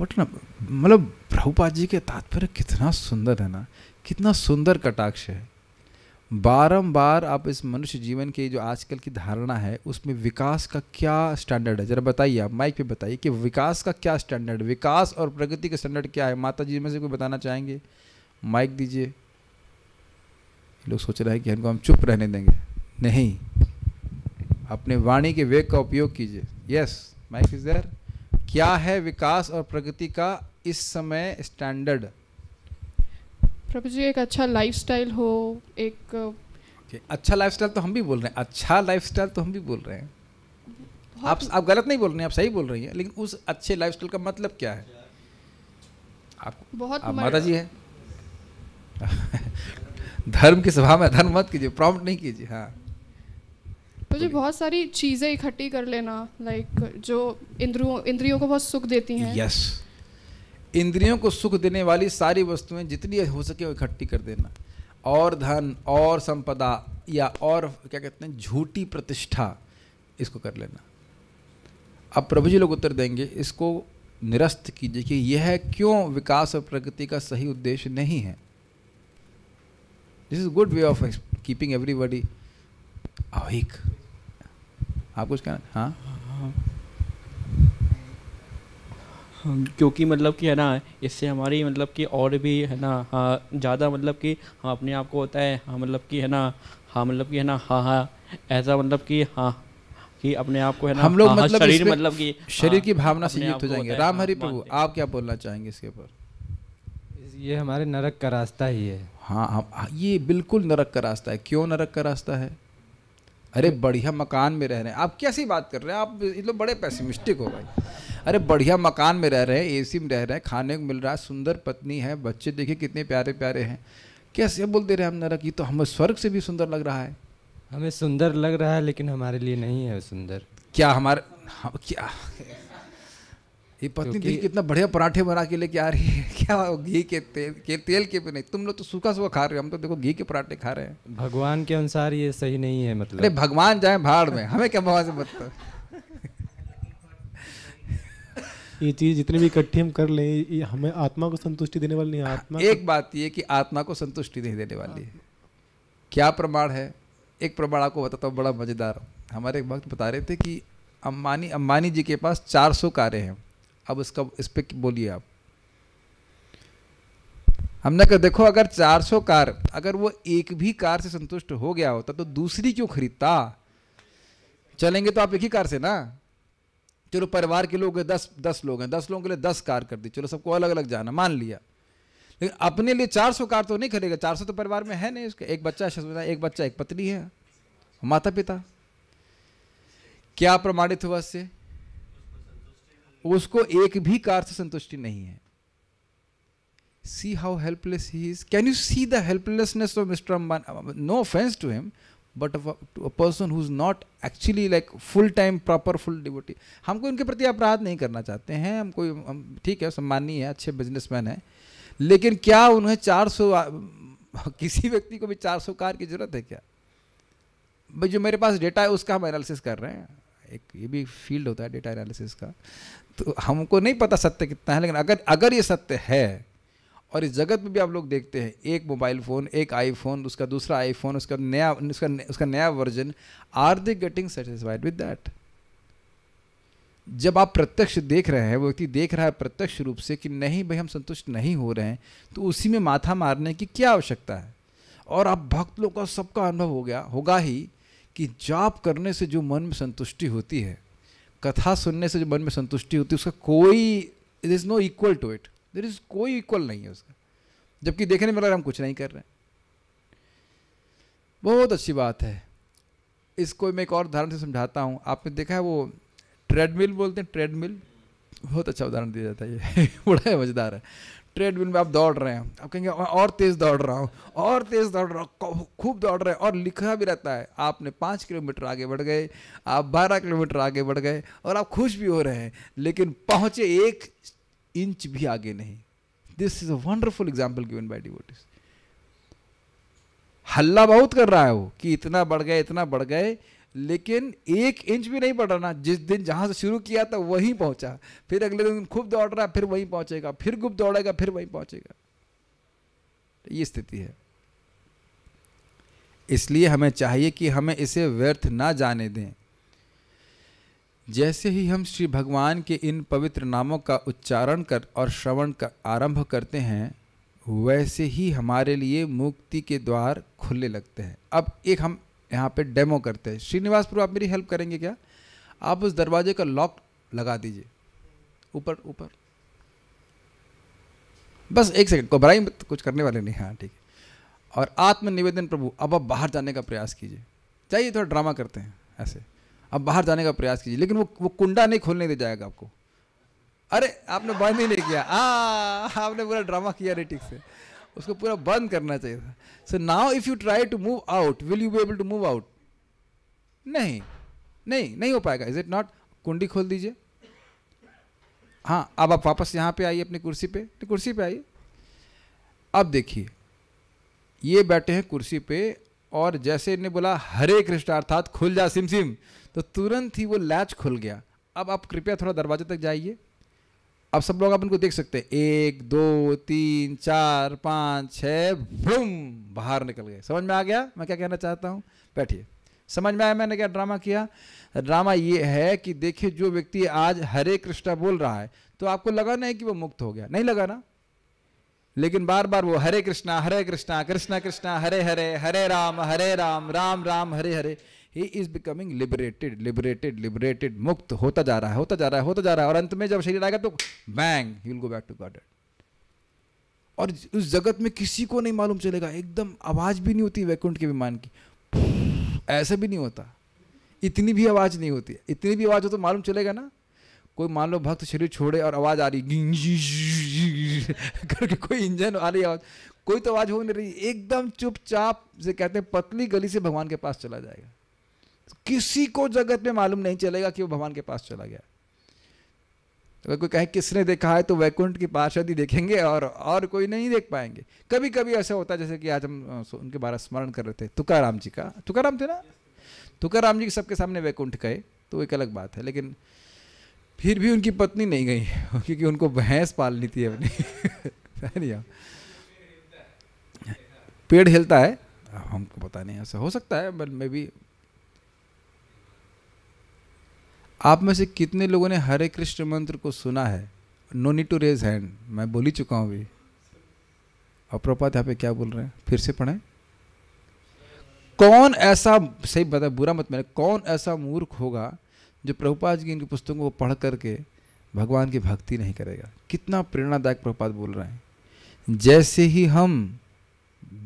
मतलब प्रभुपाद जी के तात्पर्य कितना सुंदर है ना कितना सुंदर कटाक्ष है बारंबार आप इस मनुष्य जीवन के जो आजकल की धारणा है उसमें विकास का क्या स्टैंडर्ड है जरा बताइए आप माइक पे बताइए कि विकास का क्या स्टैंडर्ड विकास और प्रगति का स्टैंडर्ड क्या है माता जी में से कोई बताना चाहेंगे माइक दीजिए लोग सोच रहे हैं कि हमको हम चुप रहने देंगे नहीं अपने वाणी के वेग का उपयोग कीजिए यस माइक इज देयर क्या है विकास और प्रगति का इस समय स्टैंडर्ड प्रभु जी एक अच्छा लाइफस्टाइल हो एक okay, अच्छा लाइफस्टाइल तो हम भी बोल रहे हैं अच्छा लाइफस्टाइल तो हम भी बोल रहे हैं आप आप गलत नहीं बोल रहे हैं आप सही बोल रही हैं लेकिन उस अच्छे लाइफस्टाइल का मतलब क्या है आप बहुत आप माता जी हैं धर्म की सभा में धर्म मत कीजिए प्रॉम्प्ट नहीं कीजिए हाँ मुझे बहुत सारी चीज़ें इकट्ठी कर लेना लाइक जो इंद्रियों इंद्रियों को बहुत सुख देती हैं यस yes. इंद्रियों को सुख देने वाली सारी वस्तुएं जितनी हो सके इकट्ठी कर देना और धन और संपदा या और क्या कहते हैं झूठी प्रतिष्ठा इसको कर लेना अब प्रभु जी लोग उत्तर देंगे इसको निरस्त कीजिए कि यह क्यों विकास और प्रगति का सही उद्देश्य नहीं है this is good way of keeping everybody awake आप कुछ कहना हाँ, हाँ, हाँ। हाँ, क्योंकि मतलब कि है ना इससे हमारी मतलब कि और भी है ना हाँ ज़्यादा मतलब कि हम अपने आप को होता है हाँ मतलब कि है ना हाँ मतलब कि है ना हाँ हाँ ऐसा मतलब कि हाँ कि अपने आप को है ना हम लोग हाँ, हाँ, मतलब शरीर मतलब कि शरीर की भावना से युक्त हो जाएंगे राम हरि प्रभु आप क्या बोलना चाहेंगे इसके ऊपर ये हमारे नरक का रास्ता ही है हाँ हम ये बिल्कुल नरक का रास्ता है क्यों नरक का रास्ता है अरे बढ़िया मकान में रह रहे हैं आप कैसी बात कर रहे हैं आप इतने बड़े पैसिमिस्टिक हो भाई अरे बढ़िया मकान में रह रहे हैं एसी में रह रहे हैं खाने को मिल रहा है सुंदर पत्नी है बच्चे देखिए कितने प्यारे प्यारे हैं कैसे बोल दे रहे हम नरक ये तो हमें स्वर्ग से भी सुंदर लग रहा है हमें सुंदर लग रहा है लेकिन हमारे लिए नहीं है सुंदर क्या हमारे हम, हाँ, क्या ये पत्नी देखिए कितना बढ़िया पराठे बना के लेके आ रही है क्या घी के तेल के तेल के भी नहीं तुम लोग तो सूखा सूखा खा रहे हो हम तो देखो घी के पराठे खा रहे हैं भगवान के अनुसार ये सही नहीं है मतलब अरे भगवान जाए भाड़ में हमें क्या भगवान से मतलब ये चीज जितने भी इकट्ठे हम कर लें हमें आत्मा को संतुष्टि देने वाली नहीं आत्मा एक बात ये कि आत्मा को संतुष्टि नहीं देने वाली है क्या प्रमाण है एक प्रमाण आपको बताता हूँ बड़ा मज़ेदार हमारे एक भक्त बता रहे थे कि अम्बानी अम्बानी जी के पास 400 कारें हैं अब उसका इस पर बोलिए आप हमने कहा देखो अगर 400 कार अगर वो एक भी कार से संतुष्ट हो गया होता तो दूसरी क्यों खरीदता चलेंगे तो आप एक ही कार से ना चलो परिवार के लोग दस दस लोग हैं दस लोगों के लिए दस कार कर दी चलो सबको अलग अलग जाना मान लिया लेकिन अपने लिए चार सौ कार तो नहीं खरीदेगा चार सौ तो परिवार में है नहीं उसके एक बच्चा है एक बच्चा एक पत्नी है माता पिता क्या प्रमाणित हुआ इससे उसको एक भी कार से संतुष्टि नहीं है see how helpless he is can you see the helplessness of mister Ambani? No offense to him, but a person who is not actually like full time proper full devotee हमको इनके प्रति अपराध नहीं करना चाहते हैं हमको हम ठीक है सम्मानीय है अच्छे बिजनेसमैन हैं लेकिन क्या उन्हें 400 किसी व्यक्ति को भी 400 कार की ज़रूरत है क्या भाई जो मेरे पास डेटा है उसका हम एनालिसिस कर रहे हैं एक ये भी फील्ड होता है डेटा एनालिसिस का तो हमको नहीं पता सत्य कितना है लेकिन अगर अगर ये सत्य है और इस जगत में भी आप लोग देखते हैं एक मोबाइल फ़ोन एक आईफोन उसका दूसरा आईफोन उसका नया उसका उसका नया version are they getting satisfied with that जब आप प्रत्यक्ष देख रहे हैं वो व्यक्ति देख रहा है प्रत्यक्ष रूप से कि नहीं भाई हम संतुष्ट नहीं हो रहे हैं तो उसी में माथा मारने की क्या आवश्यकता है और आप भक्त लोग का सबका अनुभव हो गया होगा ही कि जाप करने से जो मन में संतुष्टि होती है कथा सुनने से जो मन में संतुष्टि होती है उसका कोई it is no equal to it there is कोई इक्वल नहीं है उसका जबकि देखने में लग रहा हम कुछ नहीं कर रहे बहुत अच्छी बात है इसको मैं एक और उदाहरण से समझाता हूँ आपने देखा है वो ट्रेडमिल बोलते हैं ट्रेडमिल बहुत अच्छा उदाहरण दिया जाता है ये बड़ा मज़ेदार है ट्रेडमिल में आप दौड़ रहे हैं आप कहेंगे और तेज़ दौड़ रहा हूँ और तेज़ दौड़ रहा हूँ खूब दौड़ रहे हैं और लिखा भी रहता है आपने पाँच किलोमीटर आगे बढ़ गए आप बारह किलोमीटर आगे बढ़ गए और आप खुश भी हो रहे हैं लेकिन पहुँचे एक इंच भी आगे नहीं this is a wonderful example given by devotees हल्ला बहुत कर रहा है वो कि इतना बढ़ गए इतना बढ़ गए लेकिन एक इंच भी नहीं बढ़ रहा जिस दिन जहां से शुरू किया था वहीं पहुंचा फिर अगले दिन खूब दौड़ रहा फिर वहीं पहुंचेगा फिर खूब दौड़ेगा फिर वहीं पहुंचेगा ये स्थिति है इसलिए हमें चाहिए कि हमें इसे व्यर्थ ना जाने दें जैसे ही हम श्री भगवान के इन पवित्र नामों का उच्चारण कर और श्रवण का आरंभ करते हैं वैसे ही हमारे लिए मुक्ति के द्वार खुलने लगते हैं अब एक हम यहाँ पे डेमो करते हैं श्रीनिवासपुर आप मेरी हेल्प करेंगे क्या आप उस दरवाजे का लॉक लगा दीजिए ऊपर ऊपर बस एक सेकंड घबराई मत कुछ करने वाले नहीं हाँ ठीक है और आत्मनिवेदन प्रभु अब आप बाहर जाने का प्रयास कीजिए चाहिए थोड़ा ड्रामा करते हैं ऐसे आप बाहर जाने का प्रयास कीजिए लेकिन वो वो कुंडा नहीं खोलने दे जाएगा आपको अरे आपने बंद ही नहीं किया आ आपने पूरा ड्रामा किया रेटिक से उसको पूरा बंद करना चाहिए था so now if you try to move out will you be able to move out नहीं नहीं नहीं हो पाएगा इज इट नॉट कुंडी खोल दीजिए हाँ अब आप वापस यहाँ पे आइए अपनी कुर्सी पे तो कुर्सी पे आइए अब देखिए ये बैठे हैं कुर्सी पे और जैसे इन्हें बोला हरे कृष्ण अर्थात खुल जा सिम सिम तो तुरंत ही वो लैच खुल गया अब आप कृपया थोड़ा दरवाजे तक जाइए अब सब लोग अपन को देख सकते हैं एक दो तीन चार पाँच छः भूम बाहर निकल गए समझ में आ गया मैं क्या कहना चाहता हूँ बैठिए समझ में आया मैंने क्या ड्रामा किया ड्रामा ये है कि देखिए जो व्यक्ति आज हरे कृष्णा बोल रहा है तो आपको लगा नहीं कि वो मुक्त हो गया नहीं लगा ना लेकिन बार बार वो Hare Krishna Hare Krishna Krishna Krishna Hare Hare Hare Ram Hare Ram Ram Ram Hare Hare he is becoming liberated liberated liberated मुक्त होता जा रहा है होता जा रहा है होता जा रहा है और अंत में जब शरीर आएगा तो बैंग he will go back to God और उस जगत में किसी को नहीं मालूम चलेगा एकदम आवाज़ भी नहीं होती वैकुंठ के विमान की ऐसा भी नहीं होता इतनी भी आवाज़ नहीं होती इतनी भी आवाज़ हो तो मालूम चलेगा ना कोई मान लो भक्त शरीर छोड़े और आवाज़ आ रही करके कोई इंजन आ रही आवाज़ कोई तो आवाज़ हो नहीं रही एकदम चुपचाप से कहते हैं पतली गली से भगवान के पास चला जाएगा किसी को जगत में मालूम नहीं चलेगा कि वो भगवान के पास चला गया अगर तो कोई कहे किसने देखा है तो वैकुंठ की पार्षद ही देखेंगे और और कोई नहीं देख पाएंगे कभी कभी ऐसा होता है जैसे कि आज हम उनके बारे स्मरण कर रहे थे तुकाराम जी का तुकाराम थे ना तुकाराम जी सबके सामने वैकुंठ कहे तो एक अलग बात है लेकिन फिर भी उनकी पत्नी नहीं गई क्योंकि उनको भैंस पालनी थी अपनी हाँ। पेड़ हिलता है हमको पता नहीं ऐसा हो सकता है बट मे बी आप में से कितने लोगों ने हरे कृष्ण मंत्र को सुना है no need to raise hand मैं बोल ही चुका हूँ अभी अप्रपात यहाँ पे क्या बोल रहे हैं फिर से पढ़ें कौन ऐसा सही बता बुरा मत मैंने कौन ऐसा मूर्ख होगा जो प्रभुपाद जी इनकी पुस्तकों को पढ़ करके भगवान की भक्ति नहीं करेगा कितना प्रेरणादायक प्रभुपाद बोल रहे हैं जैसे ही हम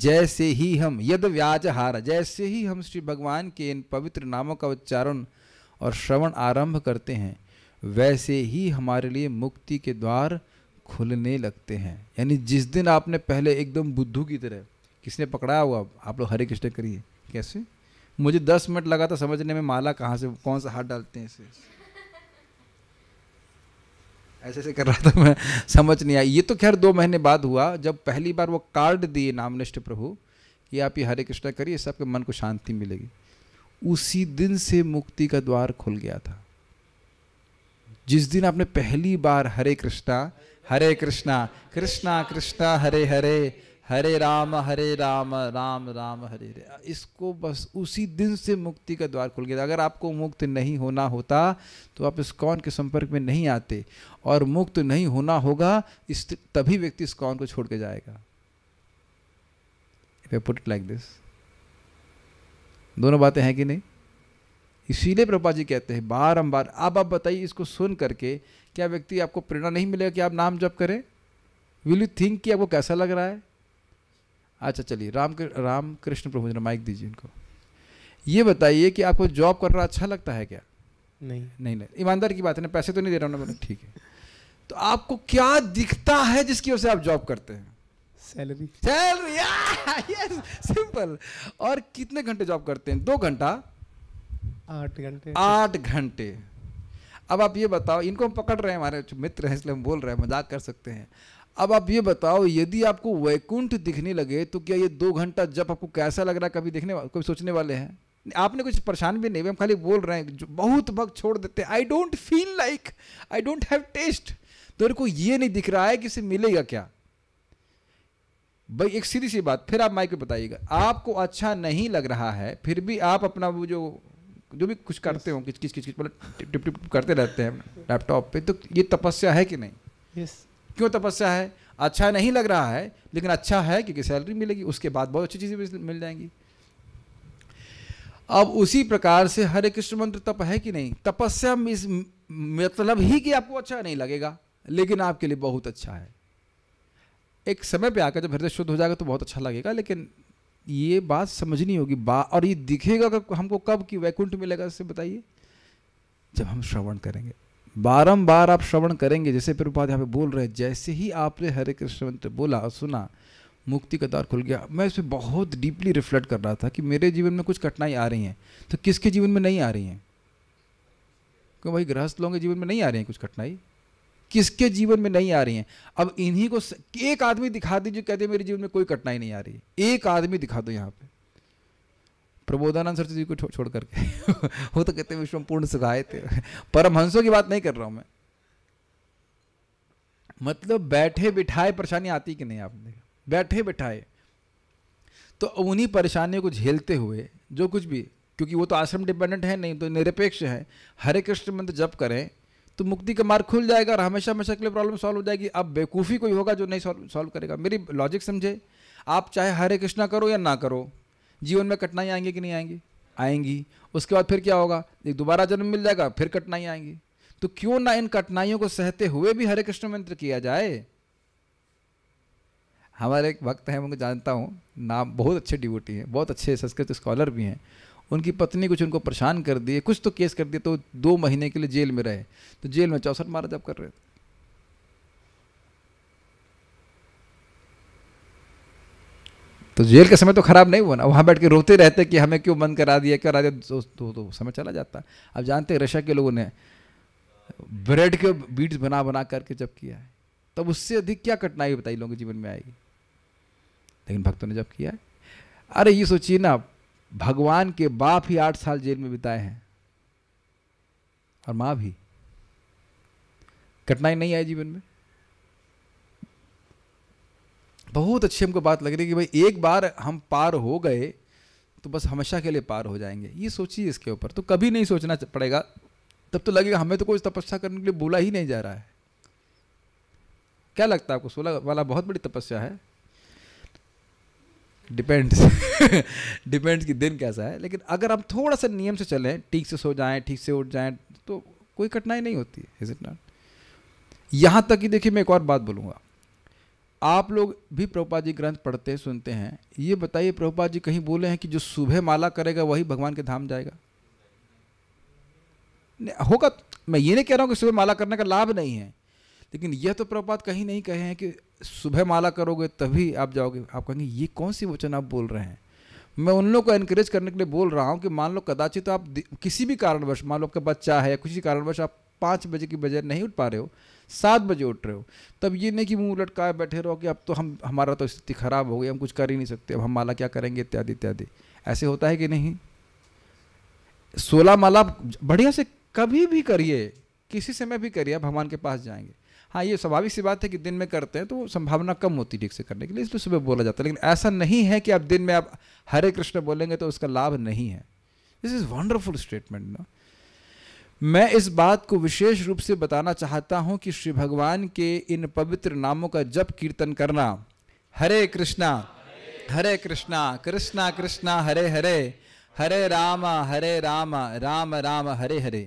जैसे ही हम यद व्याज हार जैसे ही हम श्री भगवान के इन पवित्र नामों का उच्चारण और श्रवण आरंभ करते हैं वैसे ही हमारे लिए मुक्ति के द्वार खुलने लगते हैं यानी जिस दिन आपने पहले एकदम बुद्धू की तरह किसने पकड़ा हुआ आप लोग हरे कृष्ण करिए कैसे मुझे दस मिनट लगा था समझने में माला कहाँ से कौन सा हाथ डालते हैं इसे ऐसे ऐसे कर रहा था मैं समझ नहीं आई ये तो खैर दो महीने बाद हुआ जब पहली बार वो कार्ड दिए नामनिष्ठ प्रभु कि आप ये हरे कृष्णा करिए इससे आपके मन को शांति मिलेगी उसी दिन से मुक्ति का द्वार खुल गया था जिस दिन आपने पहली बार हरे कृष्णा हरे कृष्णा कृष्णा कृष्णा हरे हरे हरे राम हरे राम राम राम हरे हरे इसको बस उसी दिन से मुक्ति का द्वार खुल गया अगर आपको मुक्त नहीं होना होता तो आप इस कौन के संपर्क में नहीं आते और मुक्त नहीं होना होगा इस तभी व्यक्ति इस कौन को छोड़ के जाएगा if put it like this दोनों बातें हैं कि नहीं इसीलिए प्रभा जी कहते हैं बारम्बार अब आप बताइए इसको सुन करके क्या व्यक्ति आपको प्रेरणा नहीं मिलेगा कि आप नाम जप करें विल यू थिंक कि आपको कैसा लग रहा है अच्छा चलिए राम राम कृष्ण प्रभु माइक दीजिए इनको ये बताइए कि आपको जॉब करना अच्छा लगता है क्या नहीं नहीं नहीं ईमानदार की बात है ना पैसे तो नहीं दे रहा हूँ मैंने ठीक है तो आपको क्या दिखता है जिसकी वजह से आप जॉब करते हैं सैलरी सैलरी यस सिंपल और कितने घंटे जॉब करते हैं दो घंटा आठ घंटे आठ घंटे अब आप ये बताओ इनको हम पकड़ रहे हैं हमारे मित्र हैं इसलिए हम बोल रहे हैं मजाक कर सकते हैं अब आप ये बताओ यदि आपको वैकुंठ दिखने लगे तो क्या ये दो घंटा जब आपको कैसा लग रहा है कभी देखने कभी सोचने वाले हैं आपने कुछ परेशान भी नहीं हम खाली बोल रहे हैं जो बहुत वक्त छोड़ देते हैं I don't feel like I don't have taste तो को ये नहीं दिख रहा है कि इसे मिलेगा क्या भाई एक सीधी सी बात फिर आप माइक पे बताइएगा आपको अच्छा नहीं लग रहा है फिर भी आप अपना वो जो जो भी कुछ करते हो किच किच किच किच मतलब टिप टिप करते रहते हैं लैपटॉप पे तो ये तपस्या है कि नहीं यस क्यों तपस्या है अच्छा नहीं लग रहा है लेकिन अच्छा है क्योंकि सैलरी मिलेगी उसके बाद बहुत अच्छी चीज़ें मिल जाएंगी अब उसी प्रकार से हरे कृष्ण मंत्र तप है कि नहीं तपस्या मतलब ही कि आपको अच्छा नहीं लगेगा लेकिन आपके लिए बहुत अच्छा है एक समय पे आकर जब हृदय शुद्ध हो जाएगा तो बहुत अच्छा लगेगा लेकिन ये बात समझनी होगी बा और ये दिखेगा हमको कब कि वैकुंठ मिलेगा इससे बताइए जब हम श्रवण करेंगे बारंबार आप श्रवण करेंगे जैसे प्रभुपाद यहाँ पे बोल रहे हैं जैसे ही आपने हरे कृष्ण मंत्र बोला सुना मुक्ति का द्वार खुल गया मैं इसमें बहुत डीपली रिफ्लेक्ट कर रहा था कि मेरे जीवन में कुछ कठिनाई आ रही हैं तो किसके जीवन में नहीं आ रही हैं क्यों भाई गृहस्थ लोगों के जीवन में नहीं आ रही हैं कुछ कठिनाई किसके जीवन में नहीं आ रही हैं अब इन्हीं को एक आदमी दिखा दीजिए कहते मेरे जीवन में कोई कठिनाई नहीं आ रही है एक आदमी दिखा दो यहाँ पे प्रबोधानंद सरस्वती को छो, छोड़ करके वो तो कहते हैं विश्वम पूर्ण सुखाए थे परमहंसों की बात नहीं कर रहा हूं मैं मतलब बैठे बिठाए परेशानी आती कि नहीं आपने बैठे बिठाए तो उन्हीं परेशानियों को झेलते हुए जो कुछ भी क्योंकि वो तो आश्रम डिपेंडेंट है नहीं तो निरपेक्ष है हरे कृष्ण मंत्र जब करें तो मुक्ति का मार्ग खुल जाएगा और हमेशा हमेशा के लिए प्रॉब्लम सॉल्व हो जाएगी अब बेवकूफ़ी कोई होगा जो नहीं सॉल्व सॉल्व करेगा मेरी लॉजिक समझे आप चाहे हरे कृष्णा करो या ना करो जीवन में कठिनाई आएंगी कि नहीं आएंगी आएंगी उसके बाद फिर क्या होगा एक दोबारा जन्म मिल जाएगा फिर कठिनाई आएंगी तो क्यों ना इन कठिनाइयों को सहते हुए भी हरे कृष्ण मंत्र किया जाए हमारे एक भक्त हैं उनको जानता हूँ नाम बहुत अच्छे डिवोटी हैं बहुत अच्छे संस्कृत स्कॉलर भी हैं उनकी पत्नी कुछ उनको परेशान कर दिए कुछ तो केस कर दिए तो दो महीने के लिए जेल में रहे तो जेल में चौसठ मारा जब कर रहे थे तो जेल का समय तो खराब नहीं हुआ ना वहाँ बैठ के रोते रहते कि हमें क्यों बंद करा दिया करा दिया तो, तो, तो समय चला जाता अब जानते हैं रशिया के लोगों ने ब्रेड के बीट्स बना बना करके जब किया है तब उससे अधिक क्या कठिनाई बताई लोगों के जीवन में आएगी लेकिन भक्तों ने जब किया है अरे ये सोचिए ना भगवान के बाप ही आठ साल जेल में बिताए हैं और माँ भी कठिनाई नहीं आई जीवन में बहुत अच्छी हमको बात लग रही है कि भाई एक बार हम पार हो गए तो बस हमेशा के लिए पार हो जाएंगे ये सोचिए इसके ऊपर तो कभी नहीं सोचना पड़ेगा तब तो लगेगा हमें तो कोई तपस्या करने के लिए बोला ही नहीं जा रहा है क्या लगता है आपको सोलह वाला बहुत बड़ी तपस्या है डिपेंड्स डिपेंड्स कि दिन कैसा है लेकिन अगर आप थोड़ा सा नियम से चलें ठीक से सो जाएं ठीक से उठ जाएं तो कोई कठिनाई नहीं होती है इज इट नॉट यहाँ तक कि देखिए मैं एक और बात बोलूँगा आप लोग भी प्रभुपा जी ग्रंथ पढ़ते सुनते हैं ये बताइए प्रभुपा जी कहीं बोले हैं कि जो सुबह माला करेगा वही भगवान के धाम जाएगा होगा तो- मैं ये नहीं कह रहा हूँ कि सुबह माला करने का लाभ नहीं है लेकिन यह तो प्रभुपात कहीं नहीं कहे हैं कि सुबह माला करोगे तभी आप जाओगे आप कहेंगे ये कौन सी वचन आप बोल रहे हैं मैं उन लोगों को एनकरेज करने के लिए बोल रहा हूँ कि मान लो कदाचित आप किसी भी कारणवश मान लो आपका बच्चा है या किसी कारणवश आप पाँच बजे की बजाय नहीं उठ पा रहे हो सात बजे उठ रहे हो तब ये नहीं कि मुंह लटकाए बैठे रहो कि अब तो हम हमारा तो स्थिति ख़राब हो गई हम कुछ कर ही नहीं सकते अब हम माला क्या करेंगे इत्यादि इत्यादि ऐसे होता है कि नहीं सोलह माला बढ़िया से कभी भी करिए किसी समय भी करिए भगवान के पास जाएंगे हाँ ये स्वाभाविक सी बात है कि दिन में करते हैं तो संभावना कम होती है ठीक से करने के लिए इसलिए सुबह बोला जाता है लेकिन ऐसा नहीं है कि आप दिन में आप हरे कृष्ण बोलेंगे तो उसका लाभ नहीं है दिस इज़ वंडरफुल स्टेटमेंट ना मैं इस बात को विशेष रूप से बताना चाहता हूँ कि श्री भगवान के इन पवित्र नामों का जप कीर्तन करना हरे कृष्णा हरे कृष्णा कृष्णा कृष्णा हरे हरे हरे राम हरे राम राम राम हरे हरे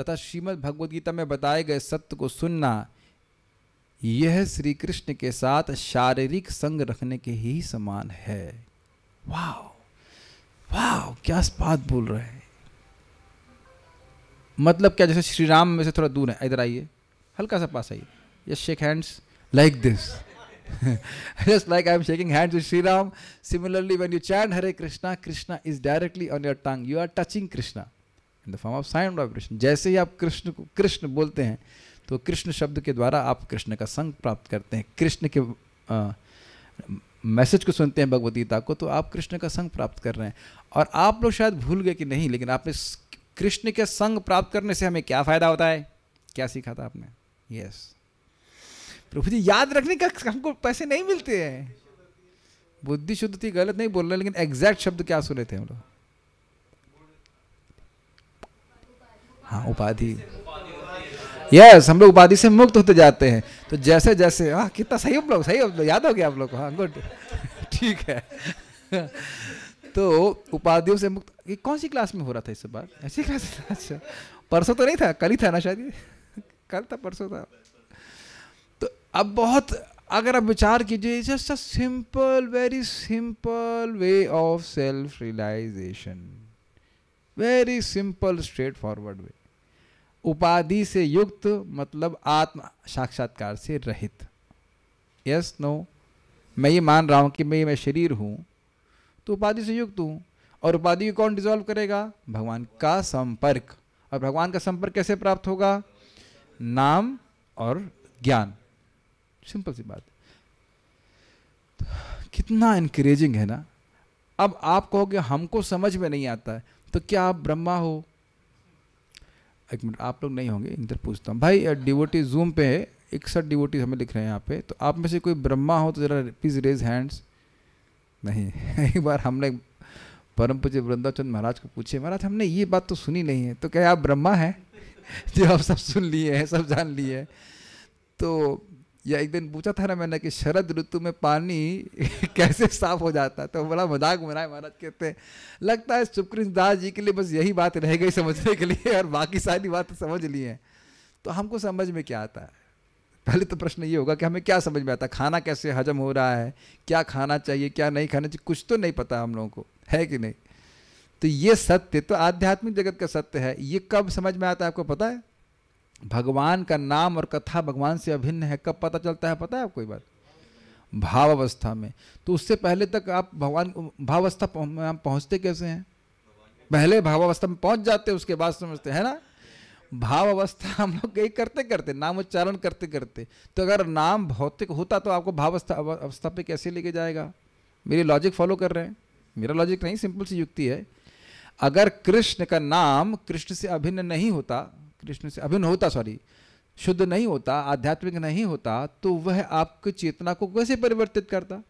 तथा श्रीमद् भगवद गीता में बताए गए सत्य को सुनना यह श्री कृष्ण के साथ शारीरिक संग रखने के ही समान है वाह वाह क्या बात बोल रहे हैं मतलब क्या जैसे श्री राम में से थोड़ा दूर है इधर आइए हल्का सा पास आइए yes shake hands like this just like I'm shaking hands with Sri Ram. Similarly, when you chant Hare Krishna Krishna is directly on your tongue. You are touching Krishna in the form of sound vibration. जैसे ही आप कृष्ण को कृष्ण बोलते हैं तो कृष्ण शब्द के द्वारा आप कृष्ण का संग प्राप्त करते हैं कृष्ण के मैसेज को सुनते हैं भगवदगीता को तो आप कृष्ण का संग प्राप्त कर रहे हैं और आप लोग शायद भूल गए कि नहीं लेकिन आपने कृष्ण के संग प्राप्त करने से हमें क्या फायदा होता है क्या सीखा था आपने यस प्रभु जी याद रखने का हमको पैसे नहीं मिलते हैं बुद्धि शुद्ध थी गलत नहीं बोल रहे लेकिन एग्जैक्ट शब्द क्या सुने थे हम लोग हाँ उपाधि यस हम लोग उपाधि से मुक्त होते जाते हैं तो जैसे जैसे हाँ कितना सही हम लोग सही हम लोग याद हो गया आप लोग को हाँ गुड ठीक है तो उपाधियों से मुक्त ये कौन सी क्लास में हो रहा था इससे बात ऐसी क्लास अच्छा परसों तो नहीं था कल ही था ना शायद कल था परसों था तो अब बहुत अगर आप विचार कीजिए just a simple very simple way of self realization very simple straightforward way उपाधि से युक्त मतलब आत्म साक्षात्कार से रहित यस yes, नो no. मैं ये मान रहा हूँ कि मैं मैं शरीर हूँ तो उपाधि से युक्त हूँ और उपाधि को कौन डिजोल्व करेगा भगवान का संपर्क और भगवान का संपर्क कैसे प्राप्त होगा नाम और ज्ञान सिंपल सी बात तो कितना इनक्रेजिंग है ना अब आप कहोगे हमको समझ में नहीं आता है तो क्या आप ब्रह्मा हो एक मिनट आप लोग नहीं होंगे इधर पूछता हूँ भाई डिवोटी जूम पे है इकसठ डिवोटी हमें लिख रहे हैं यहाँ पे तो आप में से कोई ब्रह्मा हो तो ज़रा प्लीज़ रेज हैंड्स नहीं एक बार हमने परम पूज्य वृंदाचंद महाराज को पूछे महाराज हमने ये बात तो सुनी नहीं है तो क्या आप ब्रह्मा हैं जो आप सब सुन लिए हैं सब जान लिए हैं तो या एक दिन पूछा था ना मैंने कि शरद ऋतु में पानी कैसे साफ हो जाता है तो बड़ा मजाक बनाए महाराज कहते हैं लगता है सुकृष्ण दास जी के लिए बस यही बात रह गई समझने के लिए और बाकी सारी बात समझ ली है तो हमको समझ में क्या आता है पहले तो प्रश्न ये होगा कि हमें क्या समझ में आता है खाना कैसे हजम हो रहा है क्या खाना चाहिए क्या नहीं खाना चाहिए कुछ तो नहीं पता हम लोगों को है कि नहीं तो ये सत्य तो आध्यात्मिक जगत का सत्य है ये कब समझ में आता है आपको पता है भगवान का नाम और कथा भगवान से अभिन्न है कब पता चलता है पता है आपको बात भाव अवस्था में तो उससे पहले तक आप भगवान भाव अवस्था में हम पहुँचते कैसे हैं पहले भावावस्था में पहुंच जाते हैं उसके बाद समझते हैं ना भाव अवस्था हम लोग यही करते करते नाम उच्चारण करते करते तो अगर नाम भौतिक होता तो आपको अवस्था अवस्था पे कैसे लेके जाएगा मेरी लॉजिक फॉलो कर रहे हैं मेरा लॉजिक नहीं सिंपल सी युक्ति है अगर कृष्ण का नाम कृष्ण से अभिन्न नहीं होता कृष्ण से अभिन्न होता सॉरी शुद्ध नहीं होता आध्यात्मिक नहीं होता तो वह आपकी चेतना को कैसे परिवर्तित करता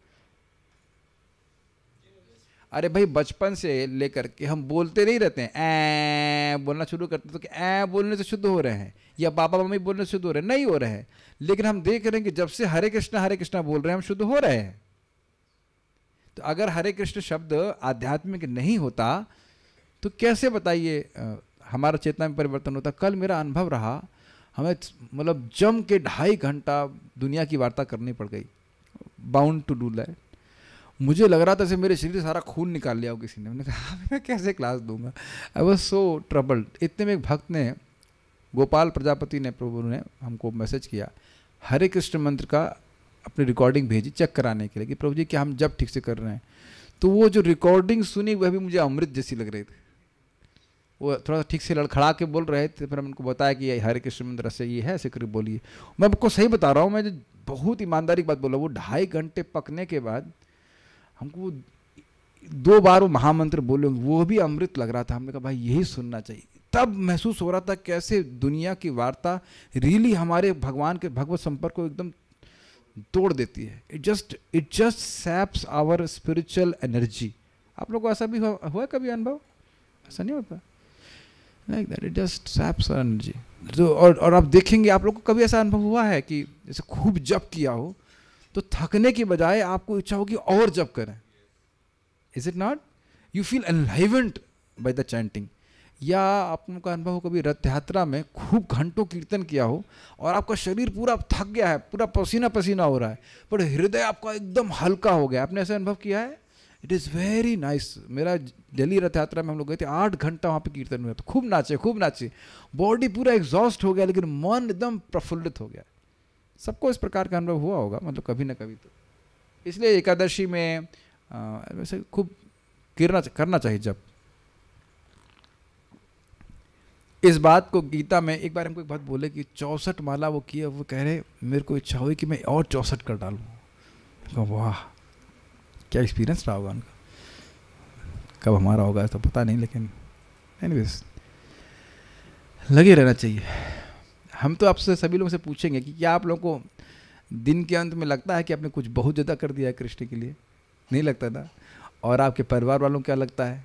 अरे भाई बचपन से लेकर के हम बोलते नहीं रहते हैं ऐ बोलना शुरू करते तो कि ऐ बोलने से शुद्ध हो रहे हैं या बाबा मम्मी बोलने से शुद्ध हो रहे हैं नहीं हो रहे हैं लेकिन हम देख रहे हैं कि जब से हरे कृष्णा हरे कृष्णा बोल रहे हैं हम शुद्ध हो रहे हैं तो अगर हरे कृष्ण शब्द आध्यात्मिक नहीं होता तो कैसे बताइए हमारा चेतना में परिवर्तन होता कल मेरा अनुभव रहा हमें मतलब जम के ढाई घंटा दुनिया की वार्ता करनी पड़ गई बाउंड टू डू लाइट मुझे लग रहा था जैसे मेरे शरीर से सारा खून निकाल लिया हो किसी ने मैंने कहा हाँ, मैं कैसे क्लास दूंगा आई वॉज सो ट्रबल्ड इतने में एक भक्त ने गोपाल प्रजापति ने प्रभु ने हमको मैसेज किया हरे कृष्ण मंत्र का अपनी रिकॉर्डिंग भेजी चेक कराने के लिए कि प्रभु जी क्या हम जब ठीक से कर रहे हैं तो वो जो रिकॉर्डिंग सुनी वह भी मुझे अमृत जैसी लग रही थी वो थोड़ा सा ठीक से लड़खड़ा के बोल रहे थे फिर हम उनको बताया कि हरे कृष्ण मंत्र से ये है सिक्र बोलिए मैं आपको सही बता रहा हूँ मैं बहुत ईमानदारी की बात बोला वो ढाई घंटे पकने के बाद हमको दो बार वो महामंत्र बोले वो भी अमृत लग रहा था हमने कहा भाई यही सुनना चाहिए तब महसूस हो रहा था कैसे दुनिया की वार्ता रियली हमारे भगवान के भगवत संपर्क को एकदम तोड़ देती है it just it just saps our spiritual energy आप लोग को ऐसा भी हुआ, हुआ कभी अनुभव ऐसा नहीं होता like that it just saps energy तो और और आप देखेंगे आप लोग को कभी ऐसा अनुभव हुआ है कि जैसे खूब जप किया हो तो थकने की बजाय आपको इच्छा होगी और जब करें is it not you feel enlivened by the chanting या आपका अनुभव हो कभी रथ यात्रा में खूब घंटों कीर्तन किया हो और आपका शरीर पूरा थक गया है पूरा पसीना पसीना हो रहा है पर हृदय आपका एकदम हल्का हो गया आपने ऐसा अनुभव किया है इट इज़ वेरी नाइस मेरा दिल्ली रथ यात्रा में हम लोग गए थे आठ घंटा वहाँ पे कीर्तन हुआ तो खूब नाचे खूब नाचे बॉडी पूरा एग्जॉस्ट हो गया लेकिन मन एकदम प्रफुल्लित हो गया सबको इस प्रकार का अनुभव हुआ होगा मतलब कभी ना कभी तो इसलिए एकादशी में वैसे खूब गिरना करना चाहिए जब इस बात को गीता में एक बार हमको एक बात बोले कि चौसठ माला वो किए वो कह रहे मेरे को इच्छा हुई कि मैं और चौसठ कर डालूँ तो वाह क्या एक्सपीरियंस रहा होगा उनका कब हमारा होगा तो पता नहीं लेकिन एनीवेज लगे रहना चाहिए हम तो आपसे सभी लोगों से पूछेंगे कि क्या आप लोगों को दिन के अंत में लगता है कि आपने कुछ बहुत ज़्यादा कर दिया है कृष्ण के लिए नहीं लगता ना और आपके परिवार वालों क्या लगता है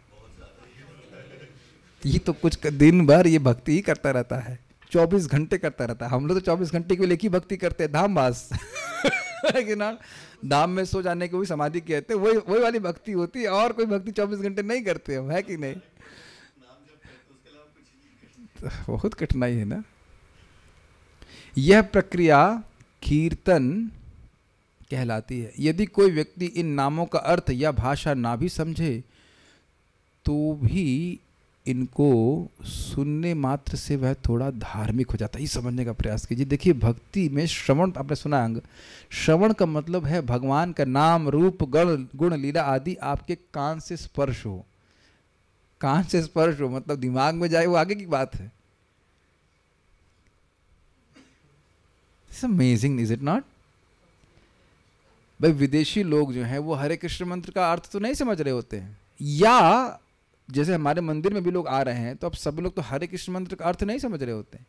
ये तो कुछ दिन भर ये भक्ति ही करता रहता है चौबीस घंटे करता रहता है हम लोग तो चौबीस घंटे के लिए ही भक्ति करते हैं धाम वास ना धाम में सो जाने को भी समाधि कहते हैं वही वही वाली भक्ति होती है और कोई भक्ति चौबीस घंटे नहीं करते हम है कि नहीं बहुत कठिनाई है ना यह प्रक्रिया कीर्तन कहलाती है यदि कोई व्यक्ति इन नामों का अर्थ या भाषा ना भी समझे तो भी इनको सुनने मात्र से वह थोड़ा धार्मिक हो जाता है ये समझने का प्रयास कीजिए देखिए भक्ति में श्रवण आपने सुना अंग श्रवण का मतलब है भगवान का नाम रूप गण गुण लीला आदि आपके कान से स्पर्श हो कान से स्पर्श हो मतलब दिमाग में जाए वो आगे की बात है it's amazing is it not भाई विदेशी लोग जो हैं वो हरे कृष्ण मंत्र का अर्थ तो नहीं समझ रहे होते हैं या जैसे हमारे मंदिर में भी लोग आ रहे हैं तो अब सब लोग तो हरे कृष्ण मंत्र का अर्थ नहीं समझ रहे होते हैं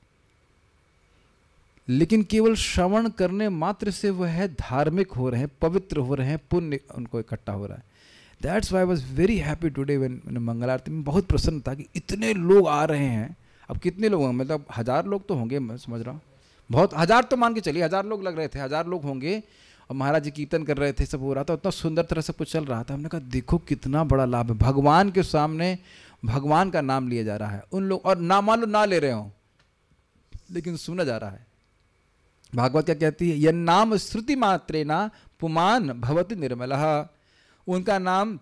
लेकिन केवल श्रवण करने मात्र से वह है धार्मिक हो रहे हैं पवित्र हो रहे हैं पुण्य उनको इकट्ठा हो रहा है that's why was very happy today when मंगल आरती में बहुत प्रसन्न था कि इतने लोग आ रहे हैं अब कितने लोग होंगे मतलब हज़ार लोग तो होंगे मैं समझ रहा हूँ बहुत हजार तो मान के चलिए हजार लोग लग रहे थे हजार लोग होंगे और महाराज जी कीर्तन कर रहे थे सब हो रहा था उतना सुंदर तरह से कुछ चल रहा था हमने कहा देखो कितना बड़ा लाभ है भगवान के सामने भगवान का नाम लिया जा रहा है उन लोग और ना मान लो ना ले रहे हो लेकिन सुना जा रहा है भागवत क्या कहती है यह नाम श्रुति मात्रे ना पुमान भवती निर्मल उनका नाम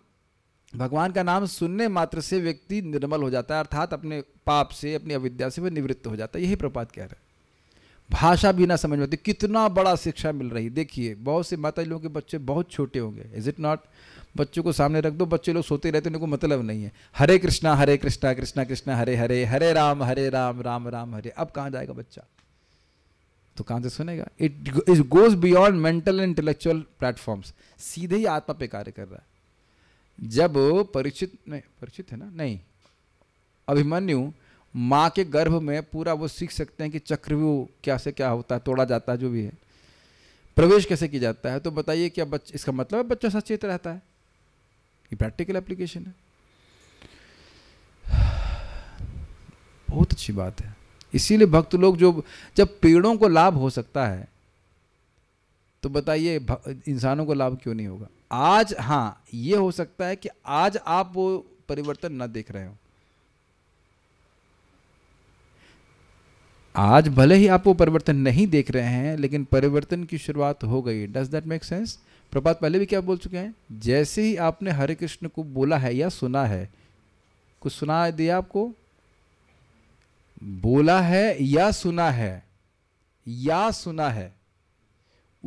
भगवान का नाम सुनने मात्र से व्यक्ति निर्मल हो जाता है अर्थात अपने पाप से अपनी अविद्या से वह निवृत्त हो जाता है यही प्रपात कह रहे हैं भाषा भी ना समझ में आती कितना बड़ा शिक्षा मिल रही देखिए बहुत से माता लोगों के बच्चे बहुत छोटे होंगे इज इट नॉट बच्चों को सामने रख दो बच्चे लोग सोते रहते उनको मतलब नहीं है हरे कृष्णा हरे कृष्णा कृष्णा कृष्णा हरे हरे हरे राम हरे राम राम राम हरे अब कहाँ जाएगा बच्चा तो कहाँ से सुनेगा it is goes beyond mental and intellectual platforms सीधे ही आत्मा पे कार्य कर रहा है जब परिचित नहीं परिचित है ना नहीं अभिमन्यु माँ के गर्भ में पूरा वो सीख सकते हैं कि चक्रव्यूह क्या से क्या होता है तोड़ा जाता है जो भी है प्रवेश कैसे की जाता है तो बताइए क्या बच्चा इसका मतलब है बच्चा सचेत रहता है ये प्रैक्टिकल एप्लीकेशन है बहुत अच्छी बात है इसीलिए भक्त लोग जो जब पेड़ों को लाभ हो सकता है तो बताइए इंसानों को लाभ क्यों नहीं होगा आज हाँ ये हो सकता है कि आज आप वो परिवर्तन ना देख रहे हो आज भले ही आप वो परिवर्तन नहीं देख रहे हैं लेकिन परिवर्तन की शुरुआत हो गई does that make sense Prabhat पहले भी क्या बोल चुके हैं जैसे ही आपने हरे कृष्ण को बोला है या सुना है कुछ सुना दिया आपको बोला है या सुना है या सुना है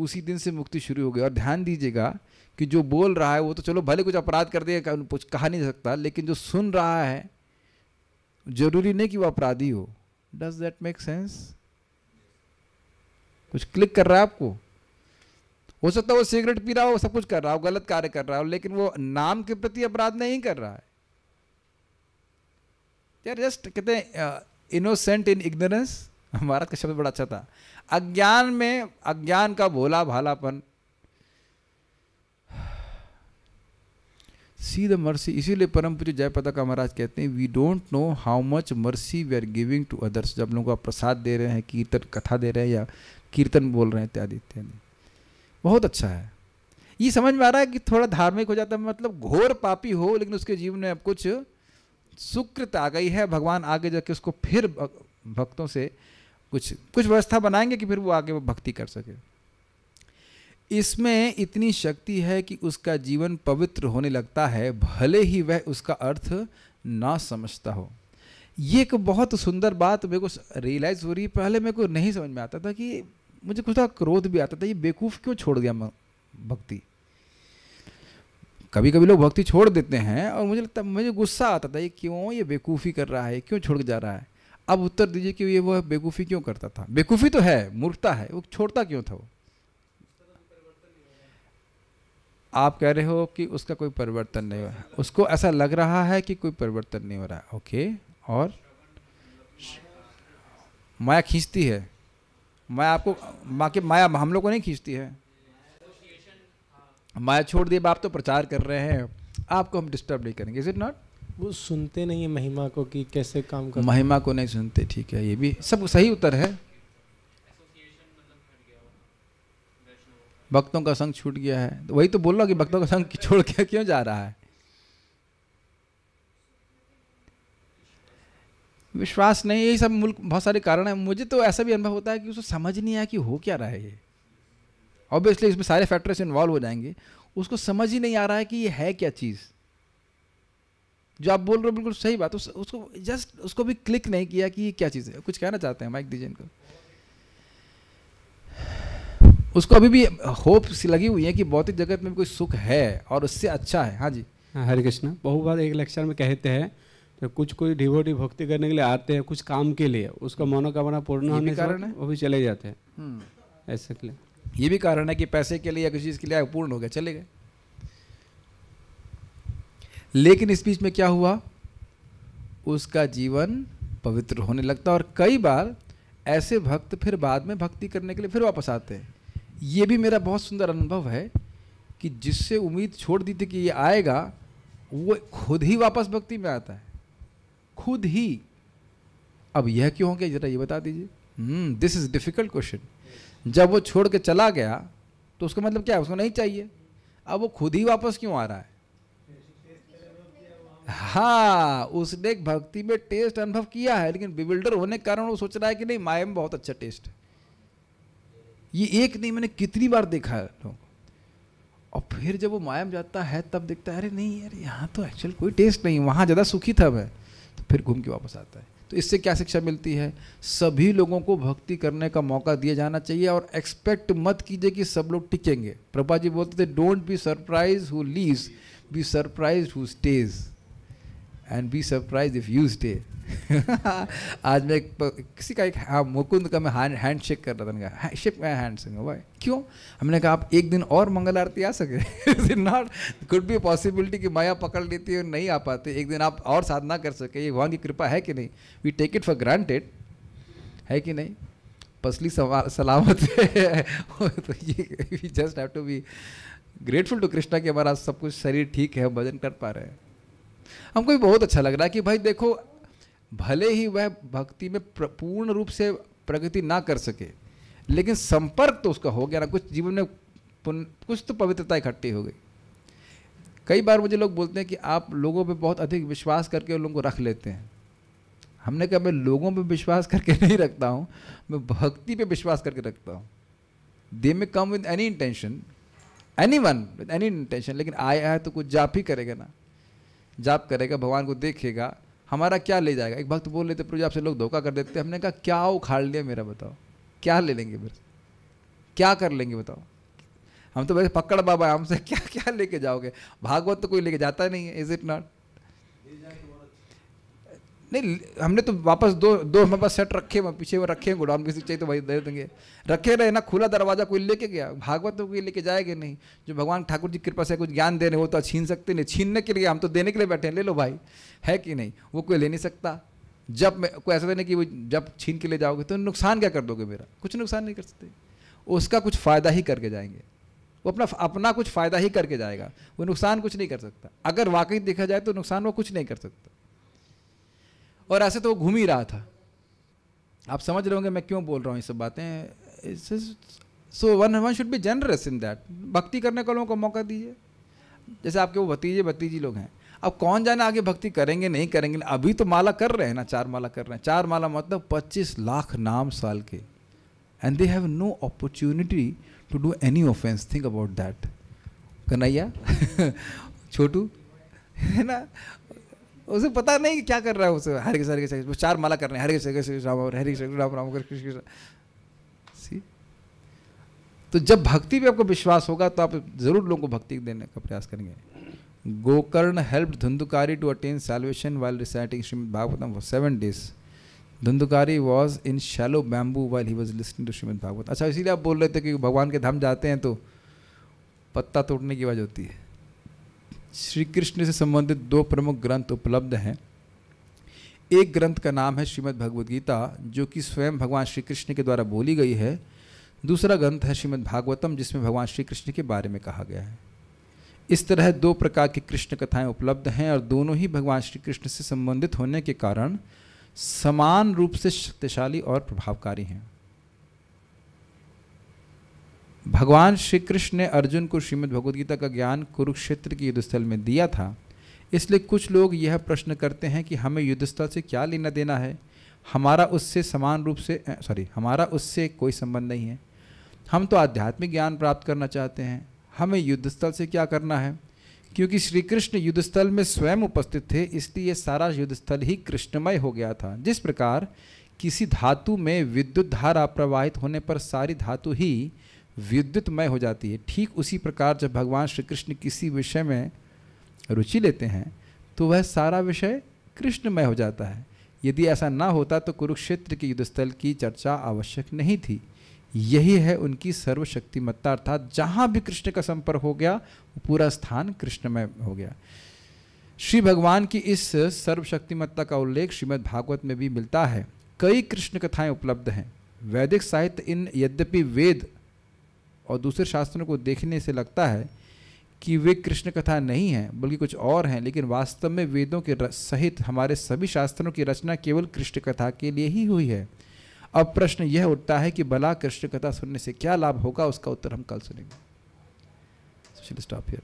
उसी दिन से मुक्ति शुरू हो गई और ध्यान दीजिएगा कि जो बोल रहा है वो तो चलो भले कुछ अपराध कर देगा कुछ कहा नहीं सकता लेकिन जो सुन रहा है जरूरी नहीं कि वो अपराधी हो डज दैट मेक सेंस कुछ क्लिक कर रहा है आपको हो सकता है वो सिगरेट पी रहा हो सब कुछ कर रहा हो गलत कार्य कर रहा हो लेकिन वो नाम के प्रति अपराध नहीं कर रहा है यार जस्ट कहते हैं इनोसेंट इन इग्नोरेंस हमारा का तो शब्द बड़ा अच्छा था अज्ञान में अज्ञान का भोला भालापन सी द मर्सी इसीलिए परम पूज्य का महाराज कहते हैं we don't know how much mercy we are giving to others जब लोगों को आप प्रसाद दे रहे हैं कीर्तन कथा दे रहे हैं या कीर्तन बोल रहे हैं इत्यादि इत्यादि बहुत अच्छा है ये समझ में आ रहा है कि थोड़ा धार्मिक हो जाता है मतलब घोर पापी हो लेकिन उसके जीवन में अब कुछ सुकृत आ गई है भगवान आगे जाके उसको फिर भक्तों से कुछ कुछ व्यवस्था बनाएंगे कि फिर वो आगे वो भक्ति कर सके इसमें इतनी शक्ति है कि उसका जीवन पवित्र होने लगता है भले ही वह उसका अर्थ ना समझता हो ये एक बहुत सुंदर बात मेरे को रियलाइज़ हो रही है पहले मेरे को नहीं समझ में आता था कि मुझे कुछ था क्रोध भी आता था ये बेवकूफ़ क्यों छोड़ गया भक्ति कभी कभी लोग भक्ति छोड़ देते हैं और मुझे लगता मुझे गुस्सा आता था ये क्यों ये बेवकूफ़ी कर रहा है क्यों छोड़ जा रहा है अब उत्तर दीजिए कि ये वो बेवकूफ़ी क्यों करता था बेवकूफ़ी तो है मूर्खता है वो छोड़ता क्यों था वो आप कह रहे हो कि उसका कोई परिवर्तन नहीं हो रहा उसको ऐसा लग रहा है कि कोई परिवर्तन नहीं हो रहा है ओके और माया खींचती है माया आपको माँ के माया हम लोग को नहीं खींचती है माया छोड़ दिए बाप तो प्रचार कर रहे हैं आपको हम डिस्टर्ब नहीं करेंगे इज इट नॉट वो सुनते नहीं है महिमा को कि कैसे काम कर महिमा को नहीं सुनते ठीक है ये भी सब सही उत्तर है भक्तों का संग छूट गया है तो वही तो बोल रहा कि भक्तों का संग छोड़ के क्यों जा रहा है विश्वास नहीं यही सब मूल बहुत सारे कारण हैं मुझे तो ऐसा भी अनुभव होता है कि उसको समझ नहीं आया कि हो क्या रहा है ये ऑब्वियसली इसमें सारे फैक्टर्स इन्वॉल्व हो जाएंगे उसको समझ ही नहीं आ रहा है कि ये है क्या चीज़ जो आप बोल रहे हो बिल्कुल सही बात उस, उसको जस्ट उसको भी क्लिक नहीं किया कि ये क्या चीज़ है कुछ कहना चाहते हैं माइक दीजिए इनको उसको अभी भी होप सी लगी हुई है कि भौतिक जगत में कोई सुख है और उससे अच्छा है हाँ जी हाँ, हरे कृष्ण बहु बार एक लेक्चर में कहते हैं तो कुछ कोई डिवोटी भक्ति करने के लिए आते हैं कुछ काम के लिए उसका हम्म। मनोकामना पूर्ण होने कारण है वो भी चले जाते हैं हम्म। ऐसे के लिए ये भी कारण है कि पैसे के लिए या किसी चीज़ के लिए पूर्ण हो गया चले गए लेकिन इस बीच में क्या हुआ उसका जीवन पवित्र होने लगता है और कई बार ऐसे भक्त फिर बाद में भक्ति करने के लिए फिर वापस आते हैं ये भी मेरा बहुत सुंदर अनुभव है कि जिससे उम्मीद छोड़ दी थी कि ये आएगा वो खुद ही वापस भक्ति में आता है खुद ही अब यह क्यों हो गया जरा ये बता दीजिए दिस इज़ डिफ़िकल्ट क्वेश्चन जब वो छोड़ के चला गया तो उसका मतलब क्या है उसको नहीं चाहिए अब वो खुद ही वापस क्यों आ रहा है हाँ उसने भक्ति में टेस्ट अनुभव किया है लेकिन बिबिल्डर होने के कारण वो सोच रहा है कि नहीं माया में बहुत अच्छा टेस्ट है ये एक नहीं मैंने कितनी बार देखा है को और फिर जब वो माया में जाता है तब देखता है अरे नहीं यार यहाँ तो एक्चुअल कोई टेस्ट नहीं वहाँ ज़्यादा सुखी था मैं तो फिर घूम के वापस आता है तो इससे क्या शिक्षा मिलती है सभी लोगों को भक्ति करने का मौका दिया जाना चाहिए और एक्सपेक्ट मत कीजिए कि सब लोग टिकेंगे प्रभा जी बोलते थे don't be surprised who leave be surprised who stays and be surprised if यूज डे आज मैं एक किसी का एक हाँ मुकुंद का मैं हैंड हैंड शेक कर रहा था शेक मैं हैंड शेक भाई क्यों हमने कहा आप एक दिन और मंगल आरती आ सके नॉट कुड बी पॉसिबिलिटी कि माया पकड़ लेती है और नहीं आ पाते एक दिन आप और साधना कर सके ये भगवान की कृपा है कि नहीं we take it for granted है कि नहीं पसली सलामत तो ये we just have to be grateful to Krishna कि हमारा सब कुछ शरीर ठीक है भजन कर पा रहे हैं हमको भी बहुत अच्छा लग रहा है कि भाई देखो भले ही वह भक्ति में पूर्ण रूप से प्रगति ना कर सके लेकिन संपर्क तो उसका हो गया ना कुछ जीवन में कुछ तो पवित्रता इकट्ठी हो गई कई बार मुझे लोग बोलते हैं कि आप लोगों पे बहुत अधिक विश्वास करके उन लोगों को रख लेते हैं हमने कहा मैं लोगों पे विश्वास करके नहीं रखता हूँ मैं भक्ति पे विश्वास करके रखता हूँ they may come with any intention any one with any intention लेकिन आया है तो कुछ जाप ही करेगा ना जाप करेगा भगवान को देखेगा हमारा क्या ले जाएगा एक भक्त बोल लेते प्रभु आपसे लोग धोखा कर देते हमने कहा क्या उखाड़ लिया मेरा बताओ क्या ले लेंगे फिर क्या कर लेंगे बताओ हम तो वैसे पकड़ बाबा हमसे क्या क्या लेके जाओगे भागवत तो कोई लेके जाता नहीं है इज़ इट नॉट नहीं हमने तो वापस दो दो हमारे पास सेट रखे पीछे वो रखे हैं गोडाउन किसी चाहिए तो वही दे देंगे रखे रहे ना खुला दरवाजा कोई लेके गया भागवत तो कोई लेके जाएगा नहीं जो भगवान ठाकुर जी कृपा से कुछ ज्ञान दे रहे हो तो छीन सकते नहीं छीनने के लिए हम तो देने के लिए बैठे हैं ले लो भाई है कि नहीं वो कोई ले नहीं सकता जब मैं कोई ऐसा तो नहीं कि वो जब छीन के ले जाओगे तो नुकसान क्या कर दोगे मेरा कुछ नुकसान नहीं कर सकते उसका कुछ फ़ायदा ही करके जाएंगे वो अपना अपना कुछ फ़ायदा ही करके जाएगा वो नुकसान कुछ नहीं कर सकता अगर वाकई देखा जाए तो नुकसान वो कुछ नहीं कर सकता और ऐसे तो वो घूम ही रहा था आप समझ रहे होंगे मैं क्यों बोल रहा हूँ ये सब बातें so one one should be generous in that भक्ति करने वालों को मौका दीजिए जैसे आपके वो भतीजे भतीजी लोग हैं अब कौन जाने आगे भक्ति करेंगे नहीं करेंगे अभी तो माला कर रहे हैं ना चार माला कर रहे हैं चार माला मतलब 25 लाख नाम साल के and they have no opportunity to do any offence think about that Kanhaiya छोटू है ना उसे पता नहीं क्या कर रहा है उसे हरे कृष्ण हरे कृष्ण वो चार माला कर रहे हैं हरे कृष्ण कृष्ण राम हरे कृष्ण राम राम कृष्ण कृष्ण सी तो जब भक्ति पे आपको विश्वास होगा तो आप जरूर लोगों को भक्ति देने का प्रयास करेंगे Gokarna help Dhundhukari to attain salvation while reciting Shrimad Bhagavatam for seven days Dhundhukari was in shallow bamboo while he was listening to Shrimad Bhagavat अच्छा इसीलिए आप बोल रहे थे कि भगवान के धाम जाते हैं तो पत्ता तोड़ने की आवाज़ होती है श्री कृष्ण से संबंधित दो प्रमुख ग्रंथ उपलब्ध हैं एक ग्रंथ का नाम है श्रीमद् भगवद गीता जो कि स्वयं भगवान श्री कृष्ण के द्वारा बोली गई है दूसरा ग्रंथ है श्रीमद् भागवतम जिसमें भगवान श्री कृष्ण के बारे में कहा गया है इस तरह दो प्रकार की कृष्ण कथाएं उपलब्ध हैं और दोनों ही भगवान श्री कृष्ण से संबंधित होने के कारण समान रूप से शक्तिशाली और प्रभावकारी हैं भगवान श्री कृष्ण ने अर्जुन को श्रीमद् भगवद्गीता का ज्ञान कुरुक्षेत्र के युद्धस्थल में दिया था इसलिए कुछ लोग यह प्रश्न करते हैं कि हमें युद्धस्थल से क्या लेना देना है हमारा उससे समान रूप से सॉरी हमारा उससे कोई संबंध नहीं है हम तो आध्यात्मिक ज्ञान प्राप्त करना चाहते हैं हमें युद्धस्थल से क्या करना है क्योंकि श्री कृष्ण युद्धस्थल में स्वयं उपस्थित थे इसलिए सारा युद्धस्थल ही कृष्णमय हो गया था जिस प्रकार किसी धातु में विद्युत धारा प्रवाहित होने पर सारी धातु ही विद्युतमय हो जाती है ठीक उसी प्रकार जब भगवान श्री कृष्ण किसी विषय में रुचि लेते हैं तो वह सारा विषय कृष्णमय हो जाता है यदि ऐसा ना होता तो कुरुक्षेत्र के युद्धस्थल की चर्चा आवश्यक नहीं थी यही है उनकी सर्वशक्तिमत्ता अर्थात जहाँ भी कृष्ण का संपर्क हो गया वो पूरा स्थान कृष्णमय हो गया श्री भगवान की इस सर्वशक्तिमत्ता का उल्लेख श्रीमद् भागवत में भी मिलता है कई कृष्ण कथाएं उपलब्ध हैं वैदिक साहित्य इन यद्यपि वेद और दूसरे शास्त्रों को देखने से लगता है कि वे कृष्ण कथा नहीं हैं बल्कि कुछ और हैं लेकिन वास्तव में वेदों के सहित हमारे सभी शास्त्रों की रचना केवल कृष्ण कथा के लिए ही हुई है अब प्रश्न यह उठता है कि भला कृष्ण कथा सुनने से क्या लाभ होगा उसका उत्तर हम कल सुनेंगे stop here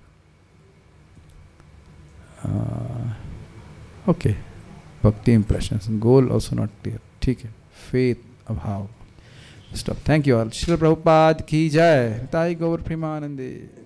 okay bhakti impression goal also not clear ठीक है फेथ अभाव stop. Thank you all. Srila Prabhupada ki jai. Tai Gaur Primanandi.